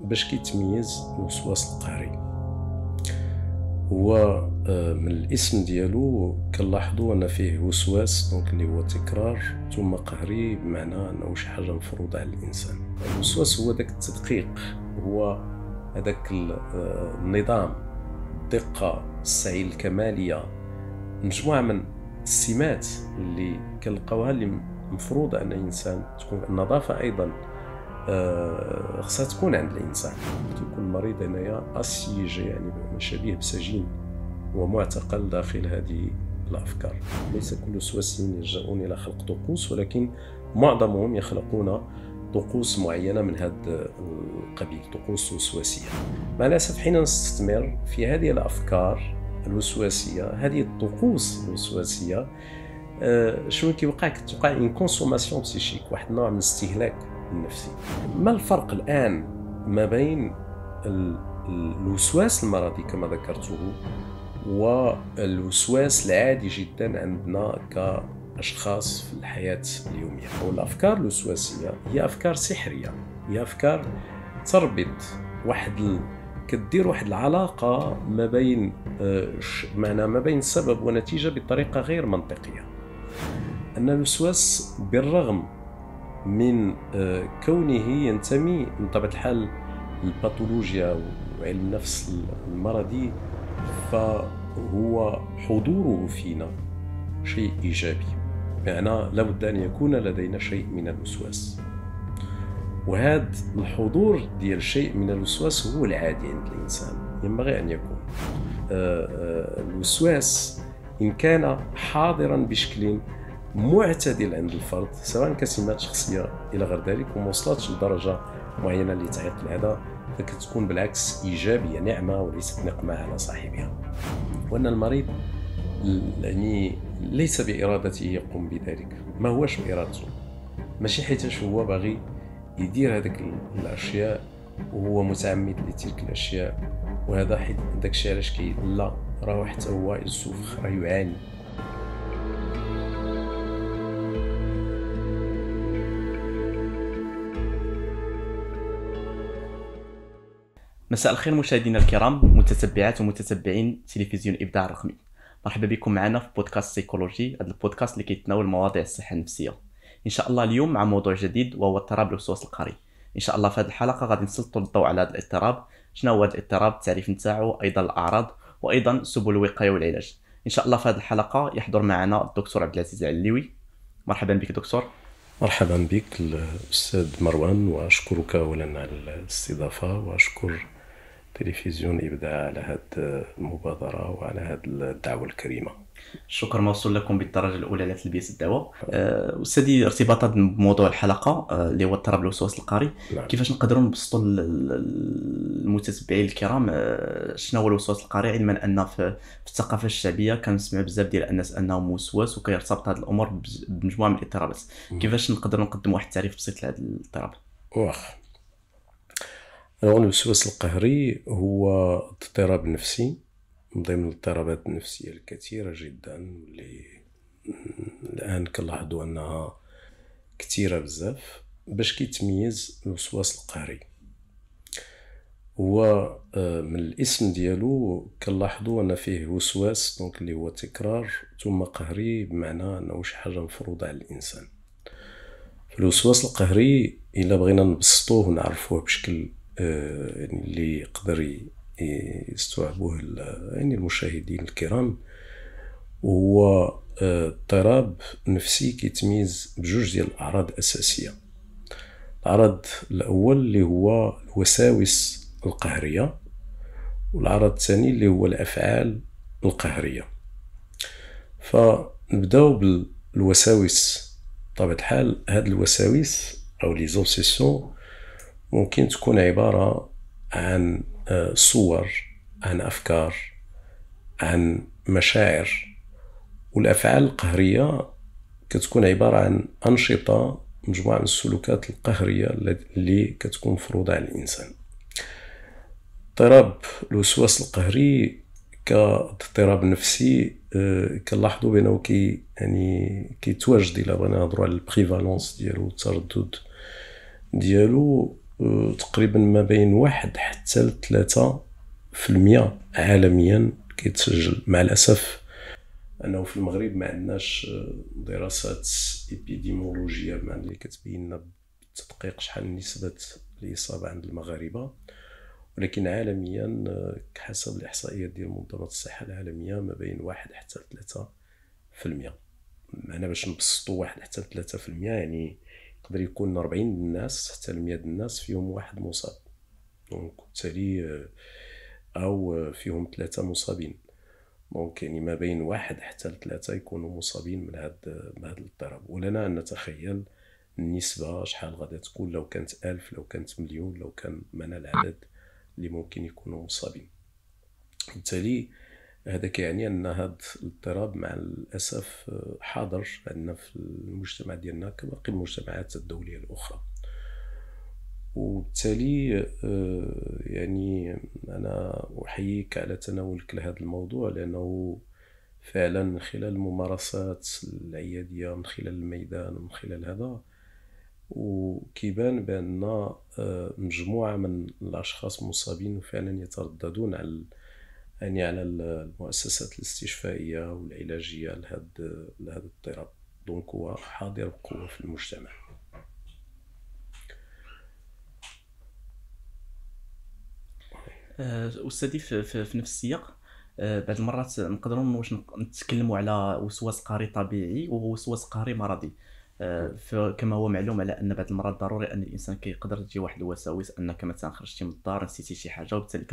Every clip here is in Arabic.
باش كيتميز الوسواس القهري هو آه، من الاسم ديالو كنلاحظوا ان فيه وسواس دونك اللي هو تكرار ثم قهري بمعنى انه شي حاجه مفروضه على الانسان الوسواس هو داك التدقيق هو هذاك آه، النظام الدقه السعي الكماليه مجموعه من السمات اللي كنلقاوها اللي مفروض ان الانسان تكون النظافه ايضا آه، خصها تكون عند الانسان تكون مريض المريض هنايا اسيجي يعني شبيه بسجين ومعتقل داخل هذه الافكار ليس كل سواسيين يلجؤون الى خلق طقوس ولكن معظمهم يخلقون طقوس معينه من هذا القبيل طقوس وسواسيه مع الاسف حين نستثمر في هذه الافكار الوسواسيه هذه الطقوس الوسواسيه آه، شنو كيوقع كتوقع ان كونسوماسيون بسيشيك واحد النوع من استهلاك النفسي ما الفرق الآن ما بين الوسواس المرضي كما ذكرته والوسواس العادي جدا عندنا كأشخاص في الحياة اليومية والأفكار الوسواسية هي أفكار سحرية هي أفكار تربط واحد كدير واحد العلاقة ما بين آه، معنى ما بين سبب ونتيجة بطريقة غير منطقية أن الوسواس بالرغم من آه، كونه ينتمي بطبيعه الحال الباثولوجيا وعلم النفس المرضي فهو حضوره فينا شيء ايجابي بمعنى لابد ان يكون لدينا شيء من الوسواس وهذا الحضور ديال شيء من الوسواس هو العادي عند الانسان ينبغي ان يكون آه، آه، الوسواس ان كان حاضرا بشكل معتدل عند الفرد سواء كسمات شخصيه الى غير ذلك وما وصلتش لدرجه معينه اللي تعيق العاده فكتكون بالعكس ايجابيه نعمه وليست نقمه على صاحبها وان المريض يعني ليس بارادته يقوم بذلك ما هوش بارادته ماشي حيتاش هو باغي يدير هذيك الاشياء وهو متعمد لتلك الاشياء وهذا حيت داكشي علاش كي لا راه حتى هو يسوف راه يعاني مساء الخير مشاهدينا الكرام متتبعات ومتتبعين تلفزيون ابداع الرقمي مرحبا بكم معنا في بودكاست سيكولوجي هذا البودكاست اللي كيتناول مواضيع الصحه النفسيه ان شاء الله اليوم مع موضوع جديد وهو اضطراب الوسواس القهري ان شاء الله في هذه الحلقه غادي نسلطوا الضوء على هذا الاضطراب شنو هو هذا الاضطراب التعريف نتاعو ايضا الاعراض وايضا سبل الوقايه والعلاج ان شاء الله في هذه الحلقه يحضر معنا الدكتور عبد العزيز العليوي مرحبا بك دكتور مرحبا بك الاستاذ مروان واشكرك اولا على الاستضافه واشكر التلفزيون ابداع على هذه المبادره وعلى هذه الدعوه الكريمه شكرا موصول لكم بالدرجه الاولى لتلبيه الدعوه نعم. آه، استاذي أه ارتباطا بموضوع الحلقه آه، اللي هو اضطراب الوسواس القهري نعم. كيفاش نقدروا نبسطوا المتتبعين الكرام آه، شنو هو الوسواس القهري علما ان في الثقافه الشعبيه كنسمع بزاف ديال الناس انهم موسواس وكيرتبط هذه الامور بمجموعه من الاضطرابات كيفاش نقدروا نقدموا واحد التعريف بسيط لهذا الاضطراب واخ الوسواس الوسواس القهري هو اضطراب نفسي من ضمن الاضطرابات النفسية الكثيرة جدا اللي الآن كنلاحظوا أنها كثيرة بزاف باش كيتميز الوسواس القهري هو آه، من الاسم ديالو كنلاحظوا ان فيه وسواس دونك اللي هو تكرار ثم قهري بمعنى انه شي حاجه مفروضه على الانسان الوسواس القهري الا بغينا نبسطوه ونعرفوه بشكل آه، يعني اللي يقدر يستوعبوه يعني المشاهدين الكرام هو آه، اضطراب نفسي كيتميز بجوج ديال الاعراض الاساسيه العرض الاول اللي هو الوساوس القهريه والعرض الثاني اللي هو الافعال القهريه فنبداو بالوساوس بطبيعه الحال هاد الوساوس او لي زوبسيسيون ممكن تكون عبارة عن آه، صور عن أفكار عن مشاعر والأفعال القهرية كتكون عبارة عن أنشطة مجموعة من السلوكات القهرية اللي كتكون مفروضة على الإنسان اضطراب الوسواس القهري كاضطراب نفسي آه، كنلاحظوا بانه كي يعني كيتواجد الى بغينا نهضروا على البريفالونس ديالو التردد ديالو تقريبا ما بين واحد حتى لثلاثة في المية عالميا كيتسجل مع الأسف أنه في المغرب ما عندناش آه، دراسات إبيديمولوجية ما اللي كتبين بالتدقيق شحال نسبة الإصابة عند المغاربة ولكن عالميا آه، حسب الإحصائيات ديال منظمة الصحة العالمية ما بين واحد حتى ثلاثة في المية أنا باش نبسطو واحد حتى ثلاثة في المية يعني يقدر يكون 40 الناس حتى ل 100 الناس فيهم واحد مصاب دونك وبالتالي آه، او فيهم ثلاثه مصابين دونك يعني ما بين واحد حتى لثلاثه يكونوا مصابين من هذا بهذا الاضطراب ولنا ان نتخيل النسبه شحال غادي تكون لو كانت ألف لو كانت مليون لو كان من العدد اللي ممكن يكونوا مصابين بالتالي هذا كيعني ان هذا الاضطراب مع الاسف آه، حاضر عندنا في المجتمع ديالنا كباقي المجتمعات الدوليه الاخرى وبالتالي آه، يعني انا احييك على تناولك لهذا الموضوع لانه فعلا من خلال الممارسات العياديه من خلال الميدان ومن خلال هذا وكيبان بان آه، مجموعه من الاشخاص مصابين فعلا يترددون على يعني على المؤسسات الاستشفائيه والعلاجيه لهذا لهذا الاضطراب دونك هو حاضر بقوه في المجتمع آه، استاذي في نفس السياق آه، بعض المرات نقدروا واش نتكلموا على وسواس قهري طبيعي ووسواس قهري مرضي آه، كما هو معلوم على ان بعض المرات ضروري ان الانسان كيقدر تجي واحد الوساوس انك مثلا خرجتي من الدار نسيتي شي حاجه وبالتالي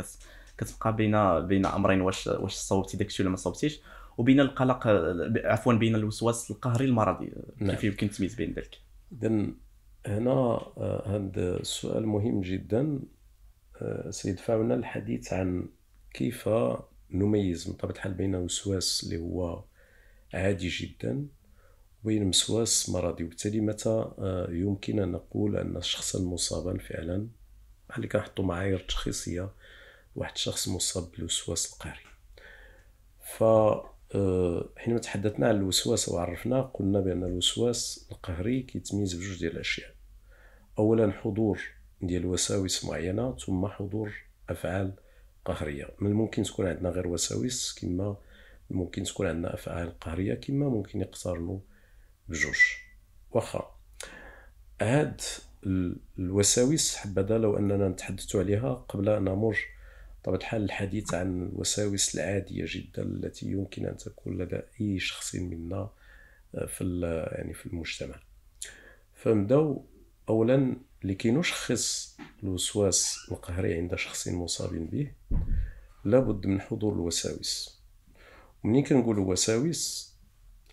كتبقى بين بين امرين واش واش صوبتي داكشي ولا ما صوبتيش وبين القلق عفوا بين الوسواس القهري المرضي نعم. كيف يمكن التمييز بين ذلك اذا هنا هذا آه، السؤال مهم جدا آه، سيدفعنا للحديث عن كيف نميز بطبيعه الحال بين وسواس اللي هو عادي جدا وبين وسواس مرضي وبالتالي متى آه، يمكن ان نقول ان شخصا مصابا فعلا اللي كنحطوا معايير تشخيصيه واحد الشخص مصاب بالوسواس القهري ف آه، حينما تحدثنا عن الوسواس وعرفنا قلنا بان الوسواس القهري كيتميز بجوج ديال الاشياء اولا حضور ديال وساوس معينه ثم حضور افعال قهريه من الممكن تكون عندنا غير وساوس كما ممكن تكون عندنا افعال قهريه كما ممكن يقترنوا بجوج واخا هاد الوساوس حبذا لو اننا نتحدث عليها قبل ان نمر طبعا الحال الحديث عن الوساوس العادية جدا التي يمكن أن تكون لدى أي شخص منا آه، في يعني في المجتمع فنبداو أولا لكي نشخص الوسواس القهري عند شخص مصاب به لابد من حضور الوساوس ومنين كنقول وساوس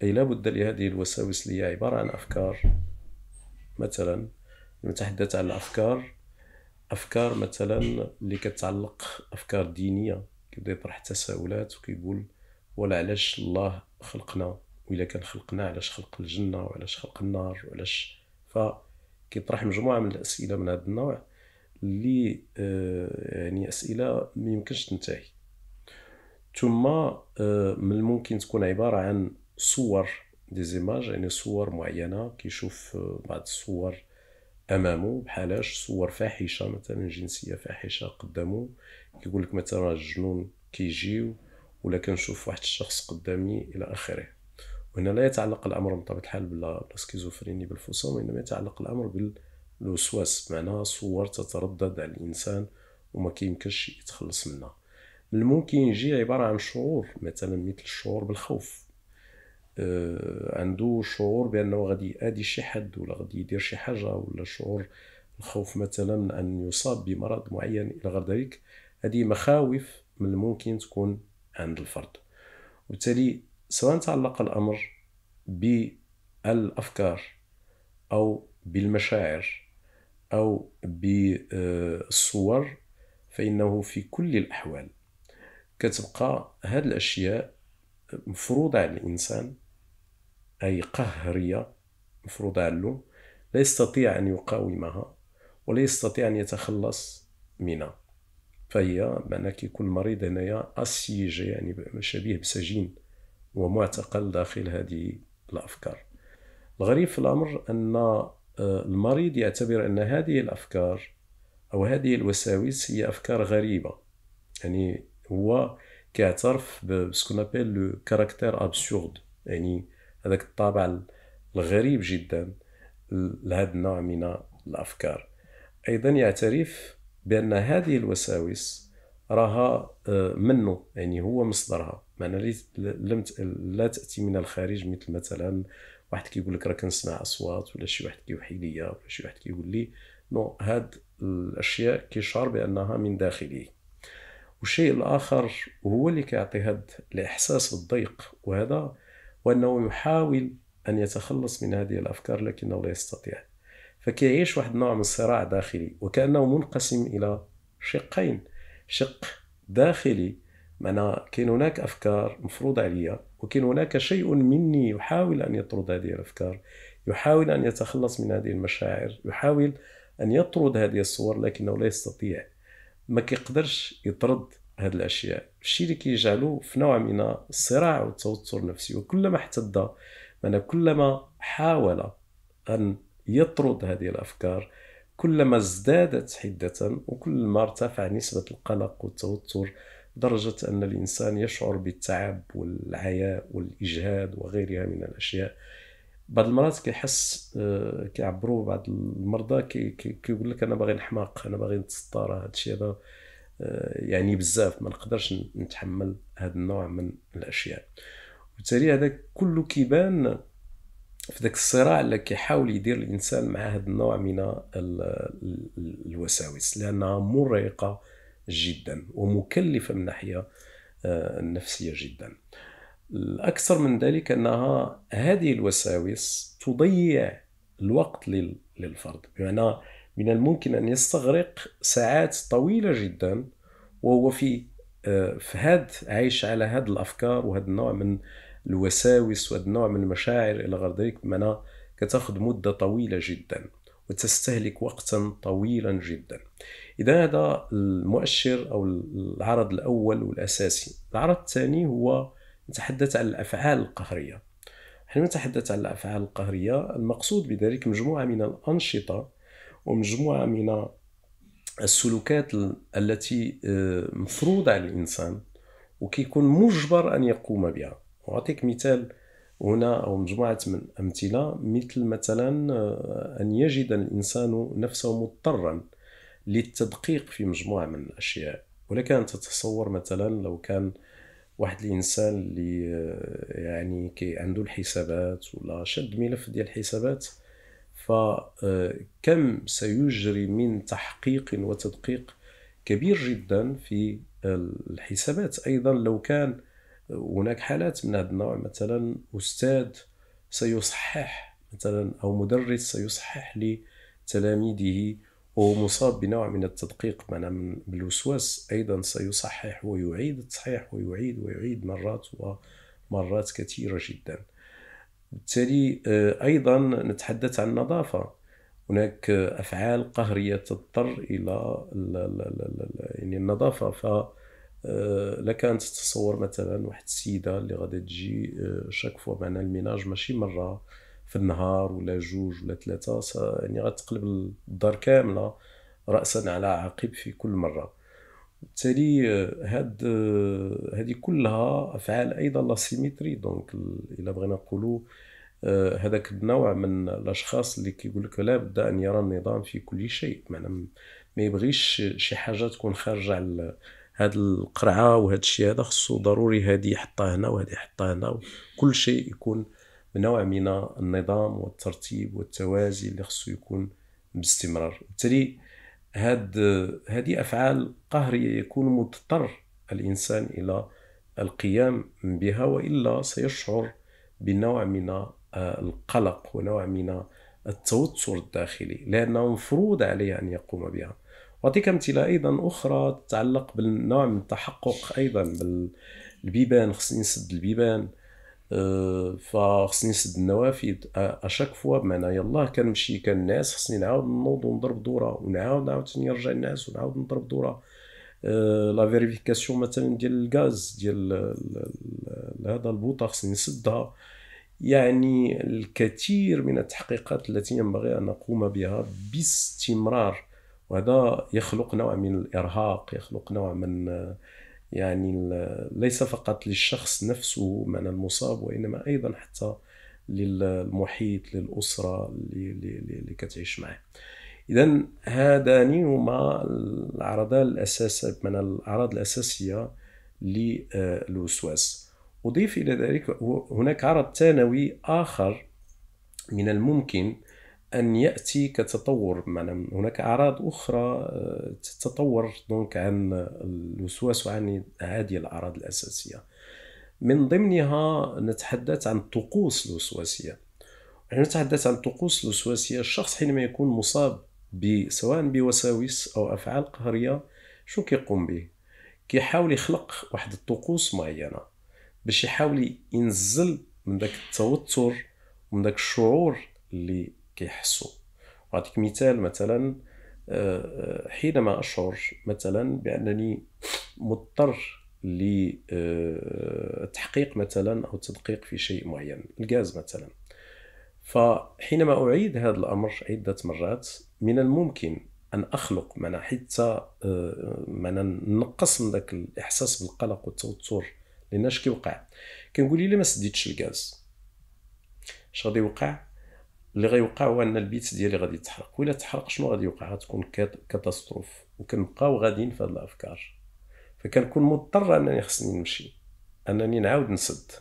أي لابد لهذه الوساوس اللي هي عبارة عن أفكار مثلا نتحدث عن الأفكار افكار مثلا اللي كتعلق افكار دينيه كيبدا يطرح تساؤلات وكيقول ولا علاش الله خلقنا وإلا كان خلقنا علاش خلق الجنه وعلاش خلق النار وعلاش ف كيطرح مجموعه من الاسئله من هذا النوع اللي آه، يعني اسئله ما يمكنش تنتهي ثم آه، من الممكن تكون عباره عن صور دي زيماج يعني صور معينه كيشوف آه، بعض الصور امامه بحالاش صور فاحشه مثلا جنسيه فاحشه قدامه كيقول لك مثلا الجنون كيجيو ولا كنشوف واحد الشخص قدامي الى اخره وهنا لا يتعلق الامر بطبيعه الحال بالسكيزوفرينيا بالفصام وانما يتعلق الامر بالوسواس بمعنى صور تتردد على الانسان وما كيمكنش يتخلص منها من الممكن يجي عباره عن شعور مثلا مثل الشعور بالخوف آه، عنده شعور بانه غادي يادي شي حد ولا غادي يدير شي حاجه ولا شعور الخوف مثلا من ان يصاب بمرض معين الى غير ذلك هذه مخاوف من الممكن تكون عند الفرد وبالتالي سواء تعلق الامر بالافكار او بالمشاعر او بالصور فانه في كل الاحوال كتبقى هاد الاشياء مفروضه على الانسان أي قهرية مفروضة له لا يستطيع أن يقاومها ولا يستطيع أن يتخلص منها فهي معنى كيكون المريض هنايا أسيجي يعني شبيه بسجين ومعتقل داخل هذه الأفكار الغريب في الأمر أن آه، المريض يعتبر أن هذه الأفكار أو هذه الوساوس هي أفكار غريبة يعني هو كيعترف بسكون لو كاركتير ابسورد يعني هذاك الطابع الغريب جدا لهذا النوع من الافكار ايضا يعترف بان هذه الوساوس راها آه، منه يعني هو مصدرها معنى لم لا تاتي من الخارج مثل مثلا واحد كيقول لك راه كنسمع اصوات ولا شي واحد كيوحي ليا ولا شي واحد كيقول لي نو هاد الاشياء كيشعر بانها من داخله والشيء الاخر هو اللي كيعطي هاد الاحساس بالضيق وهذا وأنه يحاول أن يتخلص من هذه الأفكار لكنه لا يستطيع فكيعيش واحد النوع من الصراع داخلي وكأنه منقسم إلى شقين شق داخلي معنى كاين هناك أفكار مفروضة عليا وكاين هناك شيء مني يحاول أن يطرد هذه الأفكار يحاول أن يتخلص من هذه المشاعر يحاول أن يطرد هذه الصور لكنه لا يستطيع ما كيقدرش يطرد هاد الاشياء الشيء اللي كيجعلو في نوع من الصراع والتوتر النفسي وكلما احتد انا كلما حاول ان يطرد هذه الافكار كلما ازدادت حده وكلما ارتفع نسبه القلق والتوتر درجة أن الإنسان يشعر بالتعب والعياء والإجهاد وغيرها من الأشياء بعض المرات كيحس آه، كيعبروا بعض المرضى كيقول كي لك أنا باغي نحماق أنا باغي نتسطر هذا الشيء هذا آه، يعني بزاف ما نقدرش نتحمل هذا النوع من الاشياء وبالتالي هذا كله كيبان في ذاك الصراع اللي كيحاول يدير الانسان مع هذا النوع من الوساوس لانها مرهقه جدا ومكلفه من ناحيه النفسيه آه، جدا الاكثر من ذلك انها هذه الوساوس تضيع الوقت للفرد بمعنى يعني من الممكن أن يستغرق ساعات طويلة جدا وهو آه، في هاد عايش على هاد الأفكار وهاد النوع من الوساوس وهاد النوع من المشاعر إلى غير ذلك بمعنى كتاخذ مدة طويلة جدا وتستهلك وقتا طويلا جدا إذا هذا المؤشر أو العرض الأول والأساسي العرض الثاني هو نتحدث عن الأفعال القهرية حينما نتحدث عن الأفعال القهرية المقصود بذلك مجموعة من الأنشطة ومجموعه من السلوكات التي آه، مفروضه على الانسان وكيكون مجبر ان يقوم بها اعطيك مثال هنا او مجموعه من امثله مثل مثلا آه، ان يجد الانسان نفسه مضطرا للتدقيق في مجموعه من الاشياء ولكن أن تتصور مثلا لو كان واحد الانسان اللي آه، يعني كي عنده الحسابات ولا شد ملف ديال الحسابات فكم سيجري من تحقيق وتدقيق كبير جدا في الحسابات ايضا لو كان هناك حالات من هذا النوع مثلا استاذ سيصحح مثلا او مدرس سيصحح لتلاميذه وهو مصاب بنوع من التدقيق معنا من بالوسواس ايضا سيصحح ويعيد التصحيح ويعيد ويعيد مرات ومرات كثيره جدا بالتالي آه، ايضا نتحدث عن النظافه هناك آه، افعال قهريه تضطر الى يعني النظافه ف آه، لك ان تتصور مثلا واحد السيده اللي غادي تجي شاك فوا معنا الميناج ماشي مره في النهار ولا جوج ولا ثلاثه يعني غتقلب الدار كامله راسا على عقب في كل مره بالتالي آه، هاد هذه آه، كلها افعال ايضا لا سيميتري دونك الا بغينا نقولوا آه، هذاك النوع من الاشخاص اللي كيقول لك لا بد ان يرى النظام في كل شيء معنى ما يبغيش شي حاجه تكون خارجه على هاد القرعه وهذا الشيء هذا خصو ضروري هادي يحطها هنا وهادي يحطها هنا كل شيء يكون بنوع من النظام والترتيب والتوازي اللي خصو يكون باستمرار بالتالي هاد هذه أفعال قهرية يكون مضطر الإنسان إلى القيام بها وإلا سيشعر بنوع من آه، القلق ونوع من التوتر الداخلي لأنه مفروض عليه أن يقوم بها اعطيك أمثلة أيضا أخرى تتعلق بالنوع من التحقق أيضا بالبيبان خصني نسد البيبان فخصني نسد النوافذ اشاك فوا بمعنى يلاه كنمشي الناس خصني نعاود نوض ونضرب دوره ونعاود عاوتاني نرجع نعس ونعاود نضرب دوره لا فيريفيكاسيون مثلا ديال الغاز ديال هذا البوطه خصني نسدها يعني الكثير من التحقيقات التي ينبغي ان نقوم بها باستمرار وهذا يخلق نوع من الارهاق يخلق نوع من يعني ليس فقط للشخص نفسه من المصاب وإنما أيضا حتى للمحيط للأسرة اللي كتعيش معه إذا هذان هما العرضان الأساسية من الأعراض الأساسية للوسواس أضيف إلى ذلك هناك عرض ثانوي آخر من الممكن ان ياتي كتطور بمعنى هناك اعراض اخرى آه، تتطور دونك عن الوسواس وعن هذه الاعراض الاساسيه من ضمنها نتحدث عن الطقوس الوسواسيه حين نتحدث عن الطقوس الوسواسيه الشخص حينما يكون مصاب سواء بوساوس او افعال قهريه شو كيقوم به كيحاول يخلق واحد الطقوس معينه باش يحاول ينزل من داك التوتر ومن داك الشعور اللي كيحسوا غنعطيك مثال مثلا آه، حينما اشعر مثلا بانني مضطر لتحقيق آه، مثلا او التدقيق في شيء معين الغاز مثلا فحينما اعيد هذا الامر عده مرات من الممكن ان اخلق آه، من حتى من نقص من ذاك الاحساس بالقلق والتوتر لان اش كيوقع كنقول لي ما سديتش الغاز اش غادي يوقع اللي غيوقع هو ان البيت ديالي غادي يتحرق ولا تحرق شنو غادي يوقع غتكون كاتاستروف وكنبقاو غاديين في هاد الافكار فكنكون مضطر انني خصني نمشي انني نعاود نسد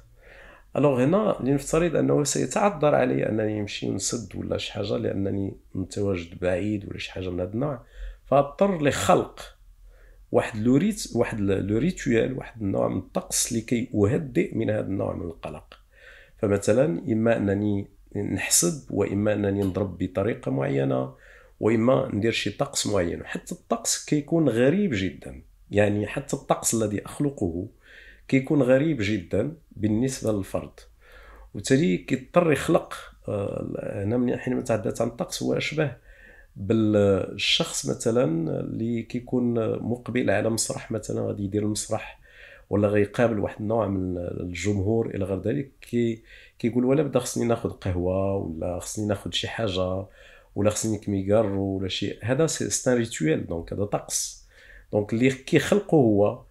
الوغ هنا لنفترض انه سيتعذر علي انني نمشي ونسد ولا شي حاجه لانني متواجد بعيد ولا شي حاجه من هاد النوع فاضطر لخلق واحد لوريت واحد لوريتويال واحد النوع من الطقس لكي اهدئ من هذا النوع من القلق فمثلا اما انني نحسب واما انني نضرب بطريقه معينه واما ندير شي طقس معين حتى الطقس كيكون غريب جدا يعني حتى الطقس الذي اخلقه كيكون غريب جدا بالنسبه للفرد وبالتالي كيضطر يخلق هنا آه، من حينما تحدثت عن الطقس هو اشبه بالشخص مثلا اللي كيكون مقبل على مسرح مثلا غادي يدير المسرح ولا غيقابل واحد النوع من الجمهور الى غير ذلك كي كيقول ولا بدا خصني ناخذ قهوه ولا خصني ناخذ شي حاجه ولا خصني كميغار ولا شي هذا سي ان ريتويال دونك هذا طقس دونك اللي كيخلقو هو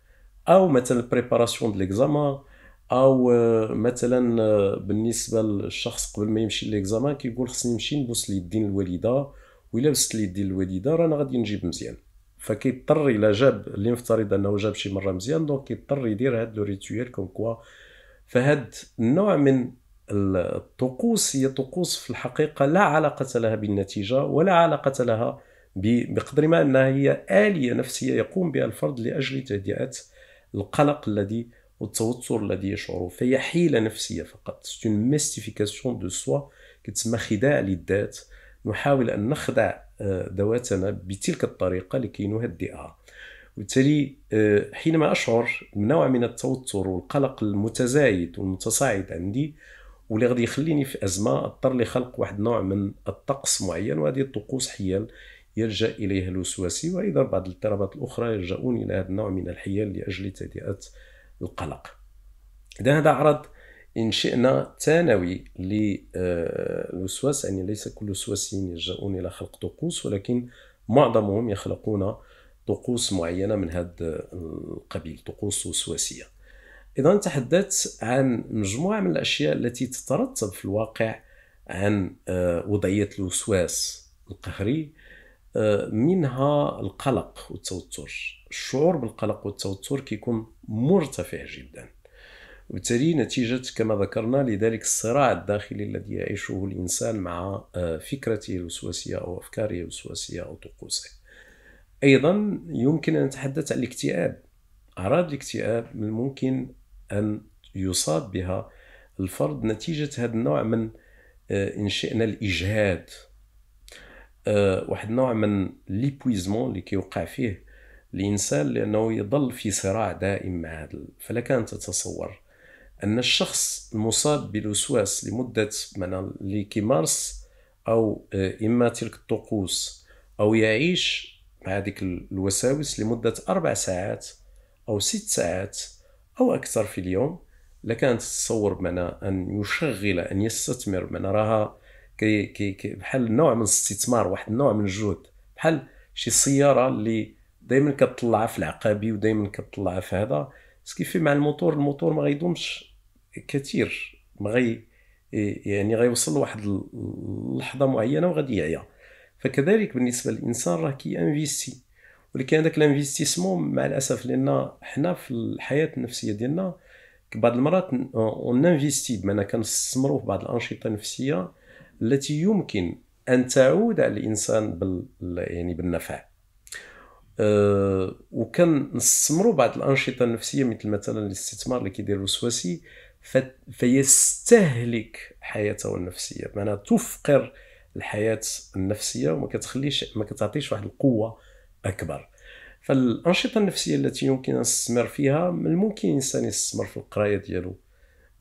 او مثلا بريباراسيون ديال ليكزام او آه، مثلا آه، بالنسبه للشخص قبل ما يمشي ليكزامان كيقول خصني نمشي نبوس اليدين الوالده ولا بست اليدين الوالده رانا غادي نجيب مزيان فكيضطر الا جاب اللي نفترض انه جاب شي مره مزيان دونك كيضطر يدير هاد لو ريتويال كوم كوا فهاد النوع من الطقوس هي طقوس في الحقيقة لا علاقة لها بالنتيجة ولا علاقة لها بقدر ما أنها هي آلية نفسية يقوم بها الفرد لأجل تهدئة القلق الذي والتوتر الذي يشعر فهي حيلة نفسية فقط سون ميستيفيكاسيون دو سوا كتسمى خداع للذات نحاول أن نخدع آه، ذواتنا بتلك الطريقة لكي نهدئها وبالتالي آه، حينما أشعر بنوع من التوتر والقلق المتزايد والمتصاعد عندي واللي غادي يخليني في ازمه اضطر لخلق واحد النوع من الطقس معين وهذه الطقوس حيال يلجا اليها الوسواسي وايضا بعض الاضطرابات الاخرى يلجؤون الى هذا النوع من الحيل لاجل تهدئه القلق اذا هذا عرض ان شئنا ثانوي للوسواس يعني ليس كل الوسواسيين يلجؤون الى خلق طقوس ولكن معظمهم يخلقون طقوس معينه من هذا القبيل طقوس وسواسيه اذا تحدثت عن مجموعه من الاشياء التي تترتب في الواقع عن آه، وضعيه الوسواس القهري آه، منها القلق والتوتر الشعور بالقلق والتوتر كيكون مرتفع جدا وبالتالي نتيجة كما ذكرنا لذلك الصراع الداخلي الذي يعيشه الإنسان مع آه، فكرته الوسواسية أو أفكاره الوسواسية أو طقوسه أيضا يمكن أن نتحدث عن الاكتئاب أعراض الاكتئاب من الممكن أن يصاب بها الفرد نتيجة هذا النوع من آه، إن شئنا الإجهاد آه، واحد النوع من ليبويزمون اللي كيوقع فيه الإنسان لأنه يظل في صراع دائم مع هذا فلك أن تتصور أن الشخص المصاب بالوسواس لمدة اللي كيمارس أو آه، إما تلك الطقوس أو يعيش مع هذيك الوساوس لمدة أربع ساعات أو ست ساعات او اكثر في اليوم لكانت تتصور بمعنى ان يشغل ان يستثمر بمعنى راها كي كي بحال نوع من الاستثمار واحد النوع من الجهد بحال شي سياره اللي دائما كتطلع في العقابي ودائما كتطلع في هذا سكيفي مع الموتور الموتور ما غيدومش كثير ما غي يعني غيوصل لواحد اللحظه معينه وغادي يعيا فكذلك بالنسبه للانسان راه كي انفيستي ولكن هذاك الانفستيسمون مع الاسف لان حنا في الحياه النفسيه ديالنا بعض المرات اون انفيستي بمعنى كنستثمروا في بعض الانشطه النفسيه التي يمكن ان تعود على الانسان بال يعني بالنفع أه وكنستثمروا بعض الانشطه النفسيه مثل مثلا الاستثمار اللي كيدير الوسواسي فيستهلك حياته النفسيه بمعنى تفقر الحياه النفسيه وما كتخليش ما كتعطيش واحد القوه اكبر فالانشطه النفسيه التي يمكن ان نستثمر فيها من الممكن الانسان يستمر في القرايه ديالو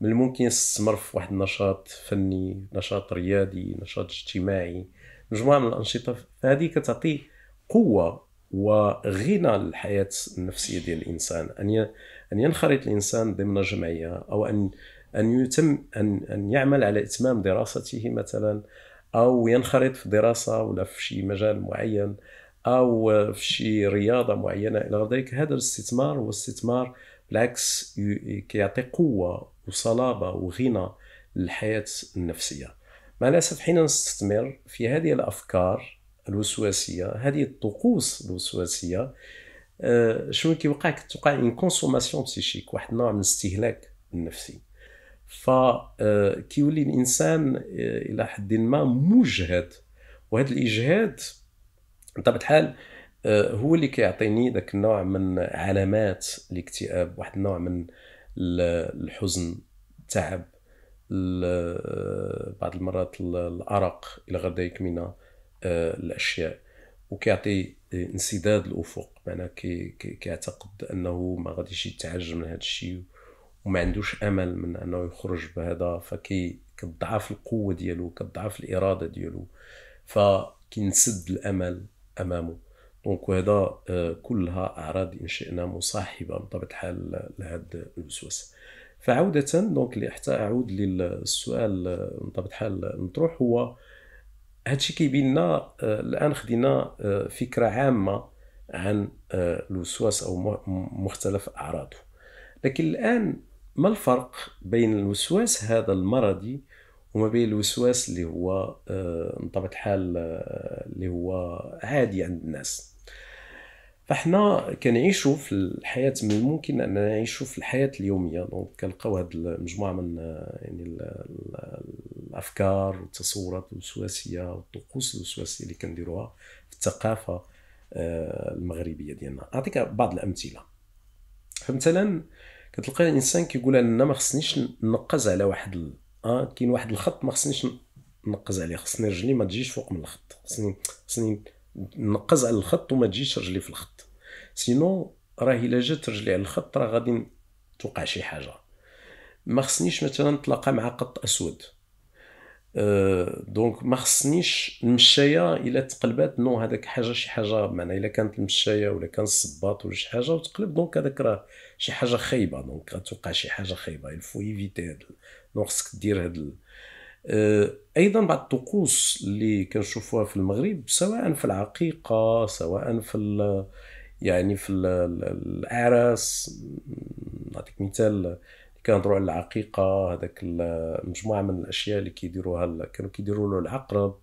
من الممكن يستثمر في واحد النشاط فني نشاط رياضي نشاط اجتماعي مجموعه من الانشطه فهذه كتعطي قوه وغنى للحياه النفسيه ديال الانسان ان ان ينخرط الانسان ضمن جمعيه او ان ان يتم ان ان يعمل على اتمام دراسته مثلا او ينخرط في دراسه ولا في شي مجال معين او في شي رياضه معينه الى غير ذلك هذا الاستثمار هو استثمار بالعكس كيعطي قوه وصلابه وغنى للحياه النفسيه مع الاسف حين نستثمر في هذه الافكار الوسواسيه هذه الطقوس الوسواسيه آه، شنو كيوقع كتوقع ان كونسوماسيون بسيشيك واحد النوع من الاستهلاك النفسي ف آه، كيولي الانسان آه، الى حد ما مجهد وهذا الاجهاد بطبيعه الحال آه، هو اللي كيعطيني ذاك النوع من علامات الاكتئاب واحد النوع من الحزن التعب آه، بعض المرات الارق الى غير ذلك من آه، الاشياء وكيعطي انسداد الافق معناها كيعتقد انه ما غاديش يتعالج من هذا الشيء وما عندوش امل من انه يخرج بهذا فكي كتضعف القوه ديالو كتضعف الاراده ديالو فكينسد الامل امامه دونك وهذا آه، كلها اعراض ان شئنا مصاحبه بطبيعه الحال لهذا الوسواس فعودة دونك حتى اعود للسؤال آه، بطبيعه الحال المطروح هو هادشي كيبين لنا آه، الان خدينا فكره عامه عن الوسواس او مختلف اعراضه لكن الان ما الفرق بين الوسواس هذا المرضي وما بين الوسواس اللي هو بطبيعه آه، الحال آه، اللي هو عادي عند الناس فاحنا كنعيشوا في الحياه من الممكن اننا نعيشوا في الحياه اليوميه دونك كنلقاو هاد المجموعه من آه، يعني الافكار والتصورات الوسواسيه والطقوس الوسواسيه اللي كنديروها في الثقافه المغربيه ديالنا اعطيك بعض الامثله فمثلا كتلقى الانسان كيقول انا ما خصنيش نقز على واحد اه كاين واحد الخط ما خصنيش نقز عليه خصني رجلي ما تجيش فوق من الخط خصني خصني نقز على الخط وما تجيش رجلي في الخط سينو راه الا جات رجلي على الخط راه غادي توقع شي حاجه ما خصنيش مثلا نتلاقى مع قط اسود أه دونك ما خصنيش المشايه الا تقلبات نو هذاك حاجه شي حاجه معنا الا كانت المشايه ولا كان الصباط ولا شي حاجه وتقلب دونك هذاك راه شي حاجه خايبه دونك غتوقع شي حاجه خايبه الفو ايفيتي دونك خصك دير هاد آه، ايضا بعض الطقوس اللي كنشوفوها في المغرب سواء في العقيقه سواء في يعني في الاعراس نعطيك مثال كنهضروا على العقيقه هذاك مجموعه من الاشياء اللي كيديروها كانوا كيديروا له العقرب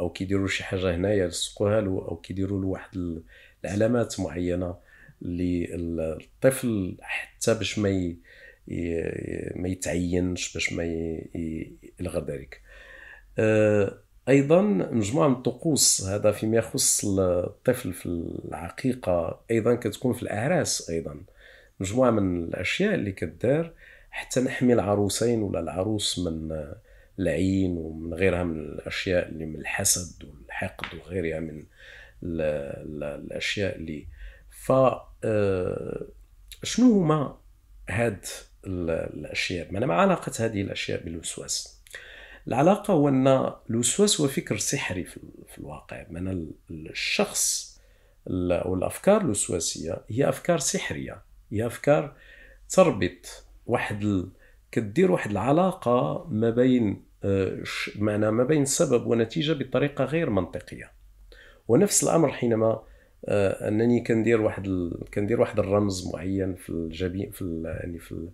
او كيديروا شي حاجه هنايا يلصقوها له او كيديروا له واحد العلامات معينه للطفل حتى باش ما ما يتعينش باش ما الى غير ذلك آه، ايضا مجموعه من الطقوس هذا فيما يخص الطفل في الحقيقه ايضا كتكون في الاعراس ايضا مجموعه من الاشياء اللي كدار حتى نحمي العروسين ولا العروس من العين ومن غيرها من الاشياء اللي من الحسد والحقد وغيرها من الاشياء اللي ف آه، شنو هما هاد الاشياء ما ما علاقه هذه الاشياء بالوسواس العلاقه هو ان الوسواس هو فكر سحري في الواقع من الشخص او الافكار الوسواسيه هي افكار سحريه هي افكار تربط واحد ال... كدير واحد العلاقه ما بين آه، معنى ما بين سبب ونتيجه بطريقه غير منطقيه ونفس الامر حينما آه، انني كندير واحد ال... كندير واحد الرمز معين في الجبين في ال... يعني في ال...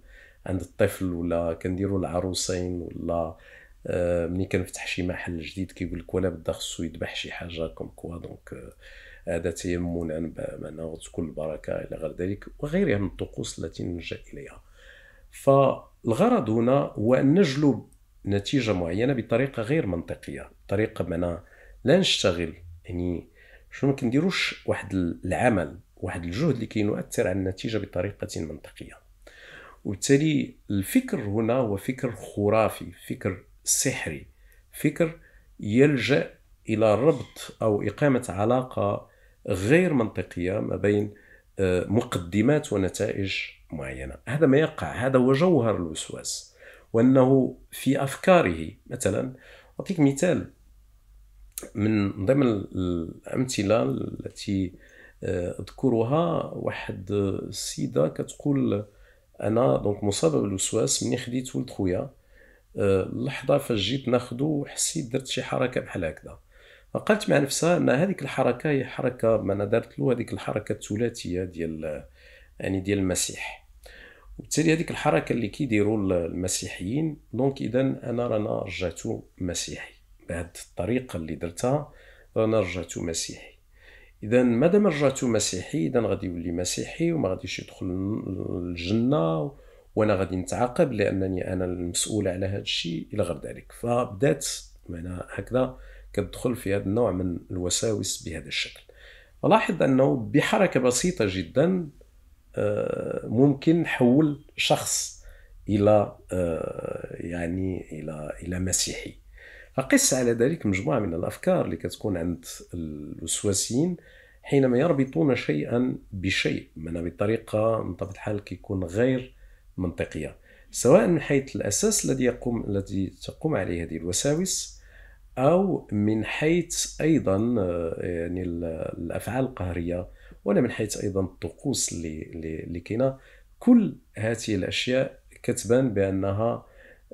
عند الطفل ولا كنديروا العروسين ولا آه، ملي كنفتح شي محل جديد كيقول لك ولا بدا خصو يذبح شي حاجه كوم كوا دونك آه، هذا تيمون عن معناه كل البركه الى غير ذلك وغيرها من الطقوس التي نلجا اليها فالغرض هنا هو ان نجلب نتيجه معينه بطريقه غير منطقيه طريقه معناها لا نشتغل يعني شنو ما كنديروش واحد العمل واحد الجهد اللي كينؤثر على النتيجه بطريقه منطقيه وبالتالي الفكر هنا هو فكر خرافي فكر سحري فكر يلجا الى ربط او اقامه علاقه غير منطقيه ما بين آه، مقدمات ونتائج معينه هذا ما يقع هذا هو جوهر الوسواس وانه في افكاره مثلا اعطيك مثال من ضمن الامثله التي آه، اذكرها واحد السيده كتقول انا دونك مصاب بالوسواس ملي خديت ولد خويا آه، اللحظه فاش جيت ناخدو حسيت درت شي حركه بحال هكذا فقلت مع نفسها ان هذيك الحركه هي حركه ما انا درت له هذيك الحركه الثلاثيه ديال يعني ديال المسيح وبالتالي هذيك الحركه اللي كيديروا المسيحيين دونك اذا انا رانا رجعت مسيحي بهذه الطريقه اللي درتها رانا رجعت مسيحي اذا مادام رجعتو مسيحي اذا غادي يولي مسيحي وما غاديش يدخل الجنه وانا غادي نتعاقب لانني انا المسؤول على هذا الشيء الى غير ذلك فبدات معنا هكذا كتدخل في هذا النوع من الوساوس بهذا الشكل لاحظ انه بحركه بسيطه جدا آه، ممكن نحول شخص الى آه، يعني الى الى مسيحي فقس على ذلك مجموعه من الافكار اللي كتكون عند الوسواسيين حينما يربطون شيئا بشيء من بطريقة بطبيعة الحال كيكون غير منطقية سواء من حيث الأساس الذي يقوم الذي تقوم عليه هذه الوساوس أو من حيث أيضا آه، يعني الأفعال القهرية ولا من حيث أيضا الطقوس اللي كاينة كل هذه الأشياء كتبان بأنها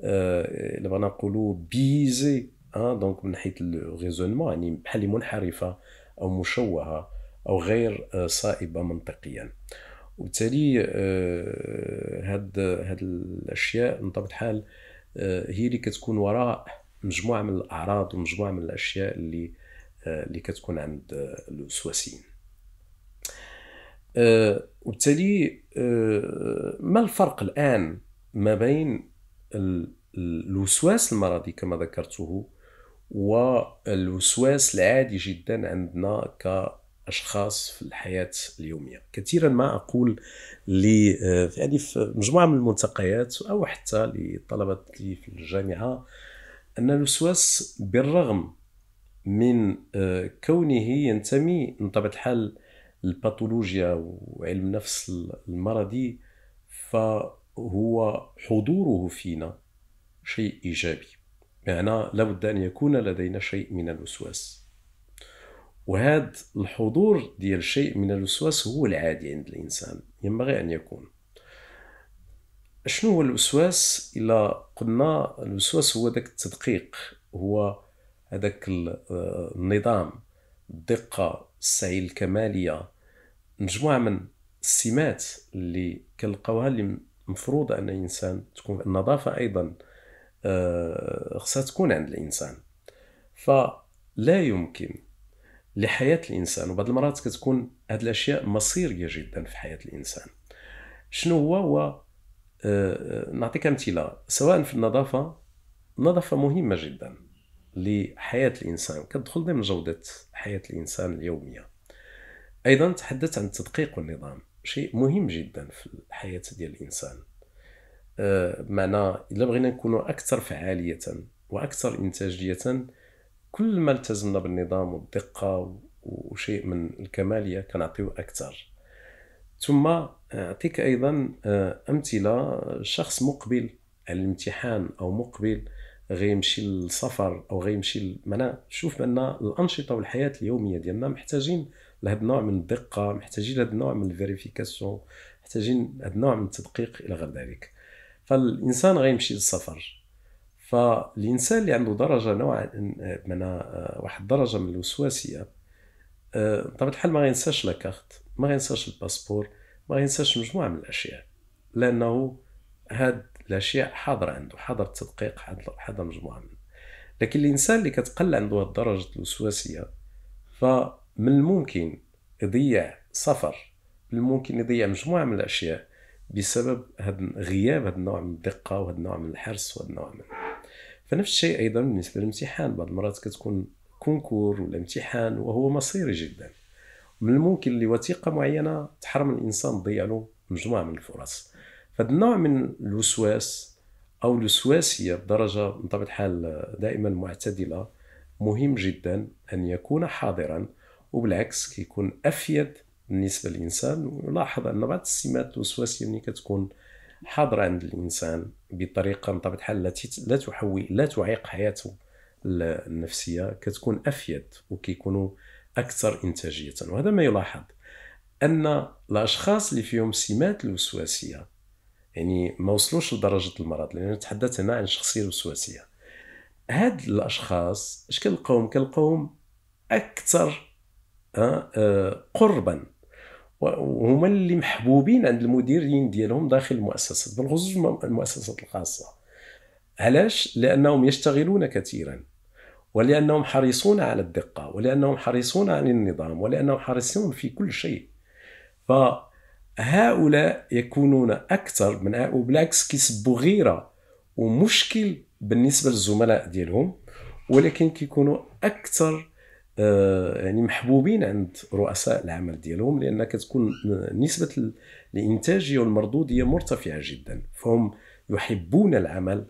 آه، لما بغينا نقولوا بيزي دونك آه، من حيث الريزونمون يعني بحال منحرفة أو مشوهة أو غير آه، صائبة منطقيا وبالتالي آه، هاد هاد الاشياء بطبيعه الحال آه، هي اللي كتكون وراء مجموعه من الاعراض ومجموعه من الاشياء اللي اللي كتكون عند الوسواسيين وبالتالي ما الفرق الان ما بين الوسواس المرضي كما ذكرته والوسواس العادي جدا عندنا ك اشخاص في الحياه اليوميه كثيرا ما اقول ل آه، يعني في مجموعه من الملتقيات او حتى اللي في الجامعه ان الوسواس بالرغم من آه، كونه ينتمي بطبيعه الحال الباثولوجيا وعلم النفس المرضي فهو حضوره فينا شيء ايجابي بمعنى لابد ان يكون لدينا شيء من الوسواس وهذا الحضور ديال شيء من الوسواس هو العادي عند الانسان ينبغي ان يكون شنو هو الوسواس الا قلنا الوسواس هو داك التدقيق هو هذاك آه، النظام الدقه السعي الكماليه مجموعه من السمات اللي كنلقاوها اللي مفروض ان الانسان تكون النظافه ايضا آه، خصها تكون عند الانسان فلا يمكن لحياه الانسان وبعض المرات كتكون هذه الاشياء مصيريه جدا في حياه الانسان شنو هو هو آه، آه، نعطيك امثله سواء في النظافه النظافه مهمه جدا لحياه الانسان كتدخل ضمن جوده حياه الانسان اليوميه ايضا تحدثت عن التدقيق والنظام شيء مهم جدا في الحياه ديال الانسان آه، بمعنى الا بغينا نكونوا اكثر فعاليه واكثر انتاجيه كل ما التزمنا بالنظام والدقه وشيء من الكماليه كنعطيو اكثر ثم آه، اعطيك ايضا آه، امثله شخص مقبل على الامتحان او مقبل غيمشي للسفر او غيمشي معنا شوف بان الانشطه والحياه اليوميه ديالنا محتاجين لهذا النوع من الدقه محتاجين لهذا النوع من الفيريفيكاسيون محتاجين هذا النوع من التدقيق الى غير ذلك فالانسان غيمشي للسفر فالانسان اللي عنده درجه نوعا من واحد الدرجه من الوسواسيه بطبيعه آه، الحال ما غينساش لاكارت ما غينساش الباسبور ما غينساش مجموعه من الاشياء لانه هاد الاشياء حاضره عنده حاضر التدقيق حاضر مجموعه من لكن الانسان اللي كتقل عنده هاد درجه الوسواسيه فمن الممكن يضيع سفر من الممكن يضيع مجموعه من الاشياء بسبب هذا غياب هذا النوع من الدقه وهذا النوع من الحرص وهذا النوع من فنفس الشيء ايضا بالنسبه للامتحان بعض المرات كتكون كونكور ولا امتحان وهو مصيري جدا من الممكن لوثيقه معينه تحرم الانسان تضيع له مجموعه من الفرص فهذا النوع من الوسواس او الوسواسيه بدرجه بطبيعه الحال دائما معتدله مهم جدا ان يكون حاضرا وبالعكس كيكون افيد بالنسبه للانسان ولاحظ ان بعض السمات الوسواسيه ملي كتكون حاضرة عند الانسان بطريقه بطبيعه الحال التي لا تحوي لا تعيق حياته النفسيه كتكون افيد وكيكونوا اكثر انتاجيه وهذا ما يلاحظ ان الاشخاص اللي فيهم سمات الوسواسيه يعني ما وصلوش لدرجه المرض لان نتحدث هنا عن الشخصيه الوسواسيه هاد الاشخاص اش كنلقاوهم كنلقاوهم اكثر آه، آه، قربا وهما اللي محبوبين عند المديرين ديالهم داخل المؤسسات بالخصوص المؤسسات الخاصه علاش لانهم يشتغلون كثيرا ولانهم حريصون على الدقه ولانهم حريصون على النظام ولانهم حريصون في كل شيء فهؤلاء يكونون اكثر من وبالعكس كيسبوا غيره ومشكل بالنسبه للزملاء ديالهم ولكن كيكونوا اكثر آه، يعني محبوبين عند رؤساء العمل ديالهم لان كتكون نسبه الانتاجيه والمردوديه مرتفعه جدا فهم يحبون العمل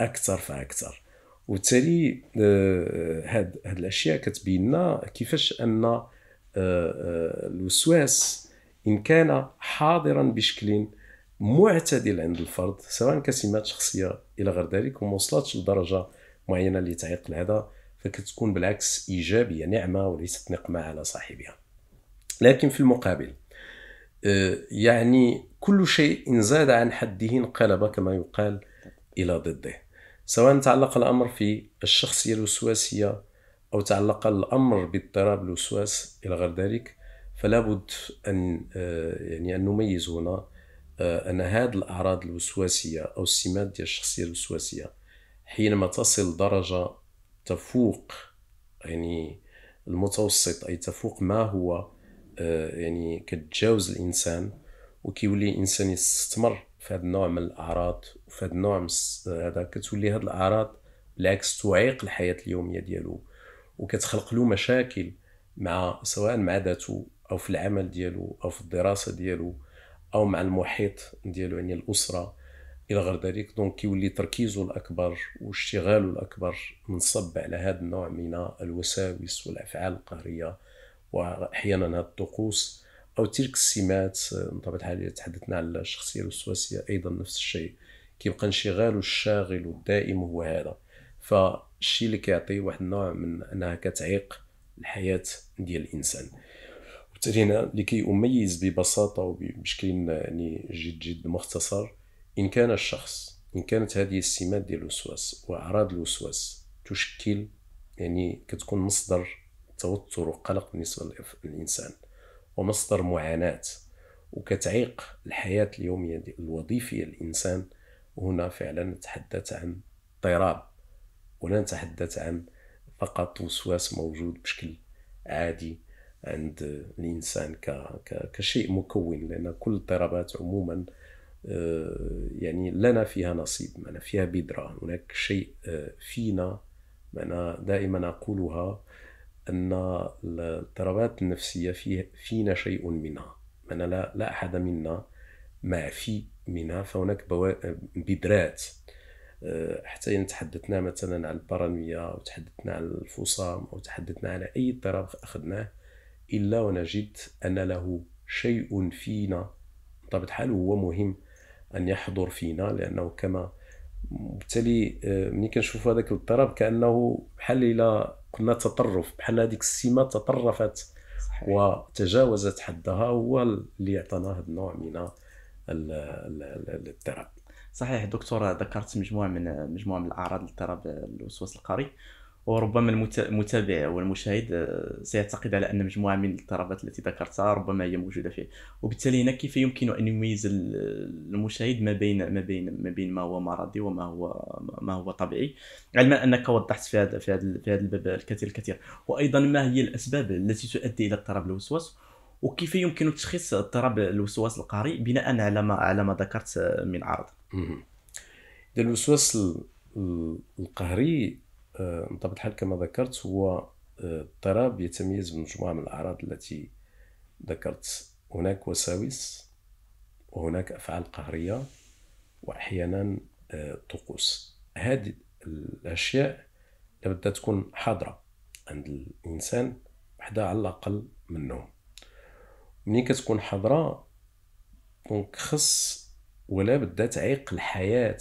اكثر فاكثر وبالتالي آه، هاد هاد الاشياء كتبين لنا كيفاش ان آه، الوسواس ان كان حاضرا بشكل معتدل عند الفرد سواء كسمات شخصيه الى غير ذلك وما وصلتش لدرجه معينه اللي تعيق هذا فكتكون بالعكس إيجابية نعمة وليست نقمة على صاحبها لكن في المقابل آه، يعني كل شيء إن زاد عن حده انقلب كما يقال إلى ضده سواء تعلق الأمر في الشخصية الوسواسية أو تعلق الأمر باضطراب الوسواس إلى غير ذلك فلا بد أن آه، يعني أن نميز هنا آه، أن هذه الأعراض الوسواسية أو السمات ديال الشخصية الوسواسية حينما تصل درجة تفوق يعني المتوسط اي تفوق ما هو آه، يعني كتجاوز الانسان وكيولي الانسان يستمر في هذا النوع من الاعراض وفي هذا النوع من هذا كتولي هذه الاعراض بالعكس تعيق الحياه اليوميه ديالو وكتخلق له مشاكل مع سواء مع ذاته او في العمل ديالو او في الدراسه ديالو او مع المحيط ديالو يعني الاسره الى غير ذلك دونك كيولي تركيزه الاكبر واشتغاله الاكبر منصب على هذا النوع من الوساوس والافعال القهريه واحيانا هذه الطقوس او تلك السمات بطبيعه الحال تحدثنا على الشخصيه الوسواسيه ايضا نفس الشيء كيبقى انشغاله الشاغل والدائم هو هذا فالشيء اللي كيعطي واحد النوع من انها كتعيق الحياه ديال الانسان وبالتالي هنا لكي اميز ببساطه وبشكل يعني جد جد مختصر إن كان الشخص إن كانت هذه السمات ديال الوسواس وأعراض الوسواس تشكل يعني كتكون مصدر توتر وقلق بالنسبة للإنسان ومصدر معاناة وكتعيق الحياة اليومية الوظيفية للإنسان هنا فعلا نتحدث عن اضطراب ولا نتحدث عن فقط وسواس موجود بشكل عادي عند الانسان كشيء مكون لان كل الاضطرابات عموما يعني لنا فيها نصيب معنا فيها بذرة هناك شيء آه، فينا معنا دائما أقولها أن الاضطرابات النفسية فيه فينا شيء منها معنا لا, لا أحد منا معفي منها فهناك بوا... آه، حتى إن تحدثنا مثلا عن البارانويا أو تحدثنا عن الفصام أو تحدثنا على أي اضطراب أخذناه إلا ونجد أن له شيء فينا بطبيعة الحال هو مهم ان يحضر فينا لانه كما وبالتالي آه، ملي كنشوف هذاك الاضطراب كانه بحال الا كنا تطرف بحال هذيك السمه تطرفت صحيح. وتجاوزت حدها هو اللي عطانا هذا النوع من الاضطراب صحيح دكتور ذكرت مجموعه من مجموعه من الاعراض الاضطراب الوسواس القهري وربما المتابع والمشاهد آه، سيعتقد على ان مجموعه من الاضطرابات التي ذكرتها ربما هي موجوده فيه وبالتالي هنا كيف يمكن ان يميز المشاهد ما بين ما بين ما بين ما هو مرضي وما هو ما هو طبيعي علما انك وضحت في هذا في هذا في هذا الباب الكثير الكثير وايضا ما هي الاسباب التي تؤدي الى اضطراب الوسواس وكيف يمكن تشخيص اضطراب الوسواس القهري بناء على ما على ما ذكرت من عرض الوسواس القهري بطبيعه آه، الحال كما ذكرت هو اضطراب آه، يتميز بمجموعة من الأعراض التي ذكرت هناك وساوس وهناك أفعال قهرية وأحيانا آه، طقوس هذه الأشياء لابد تكون حاضرة عند الإنسان وحده على الأقل من النوم ملي كتكون حاضرة دونك خص ولا بدا تعيق الحياة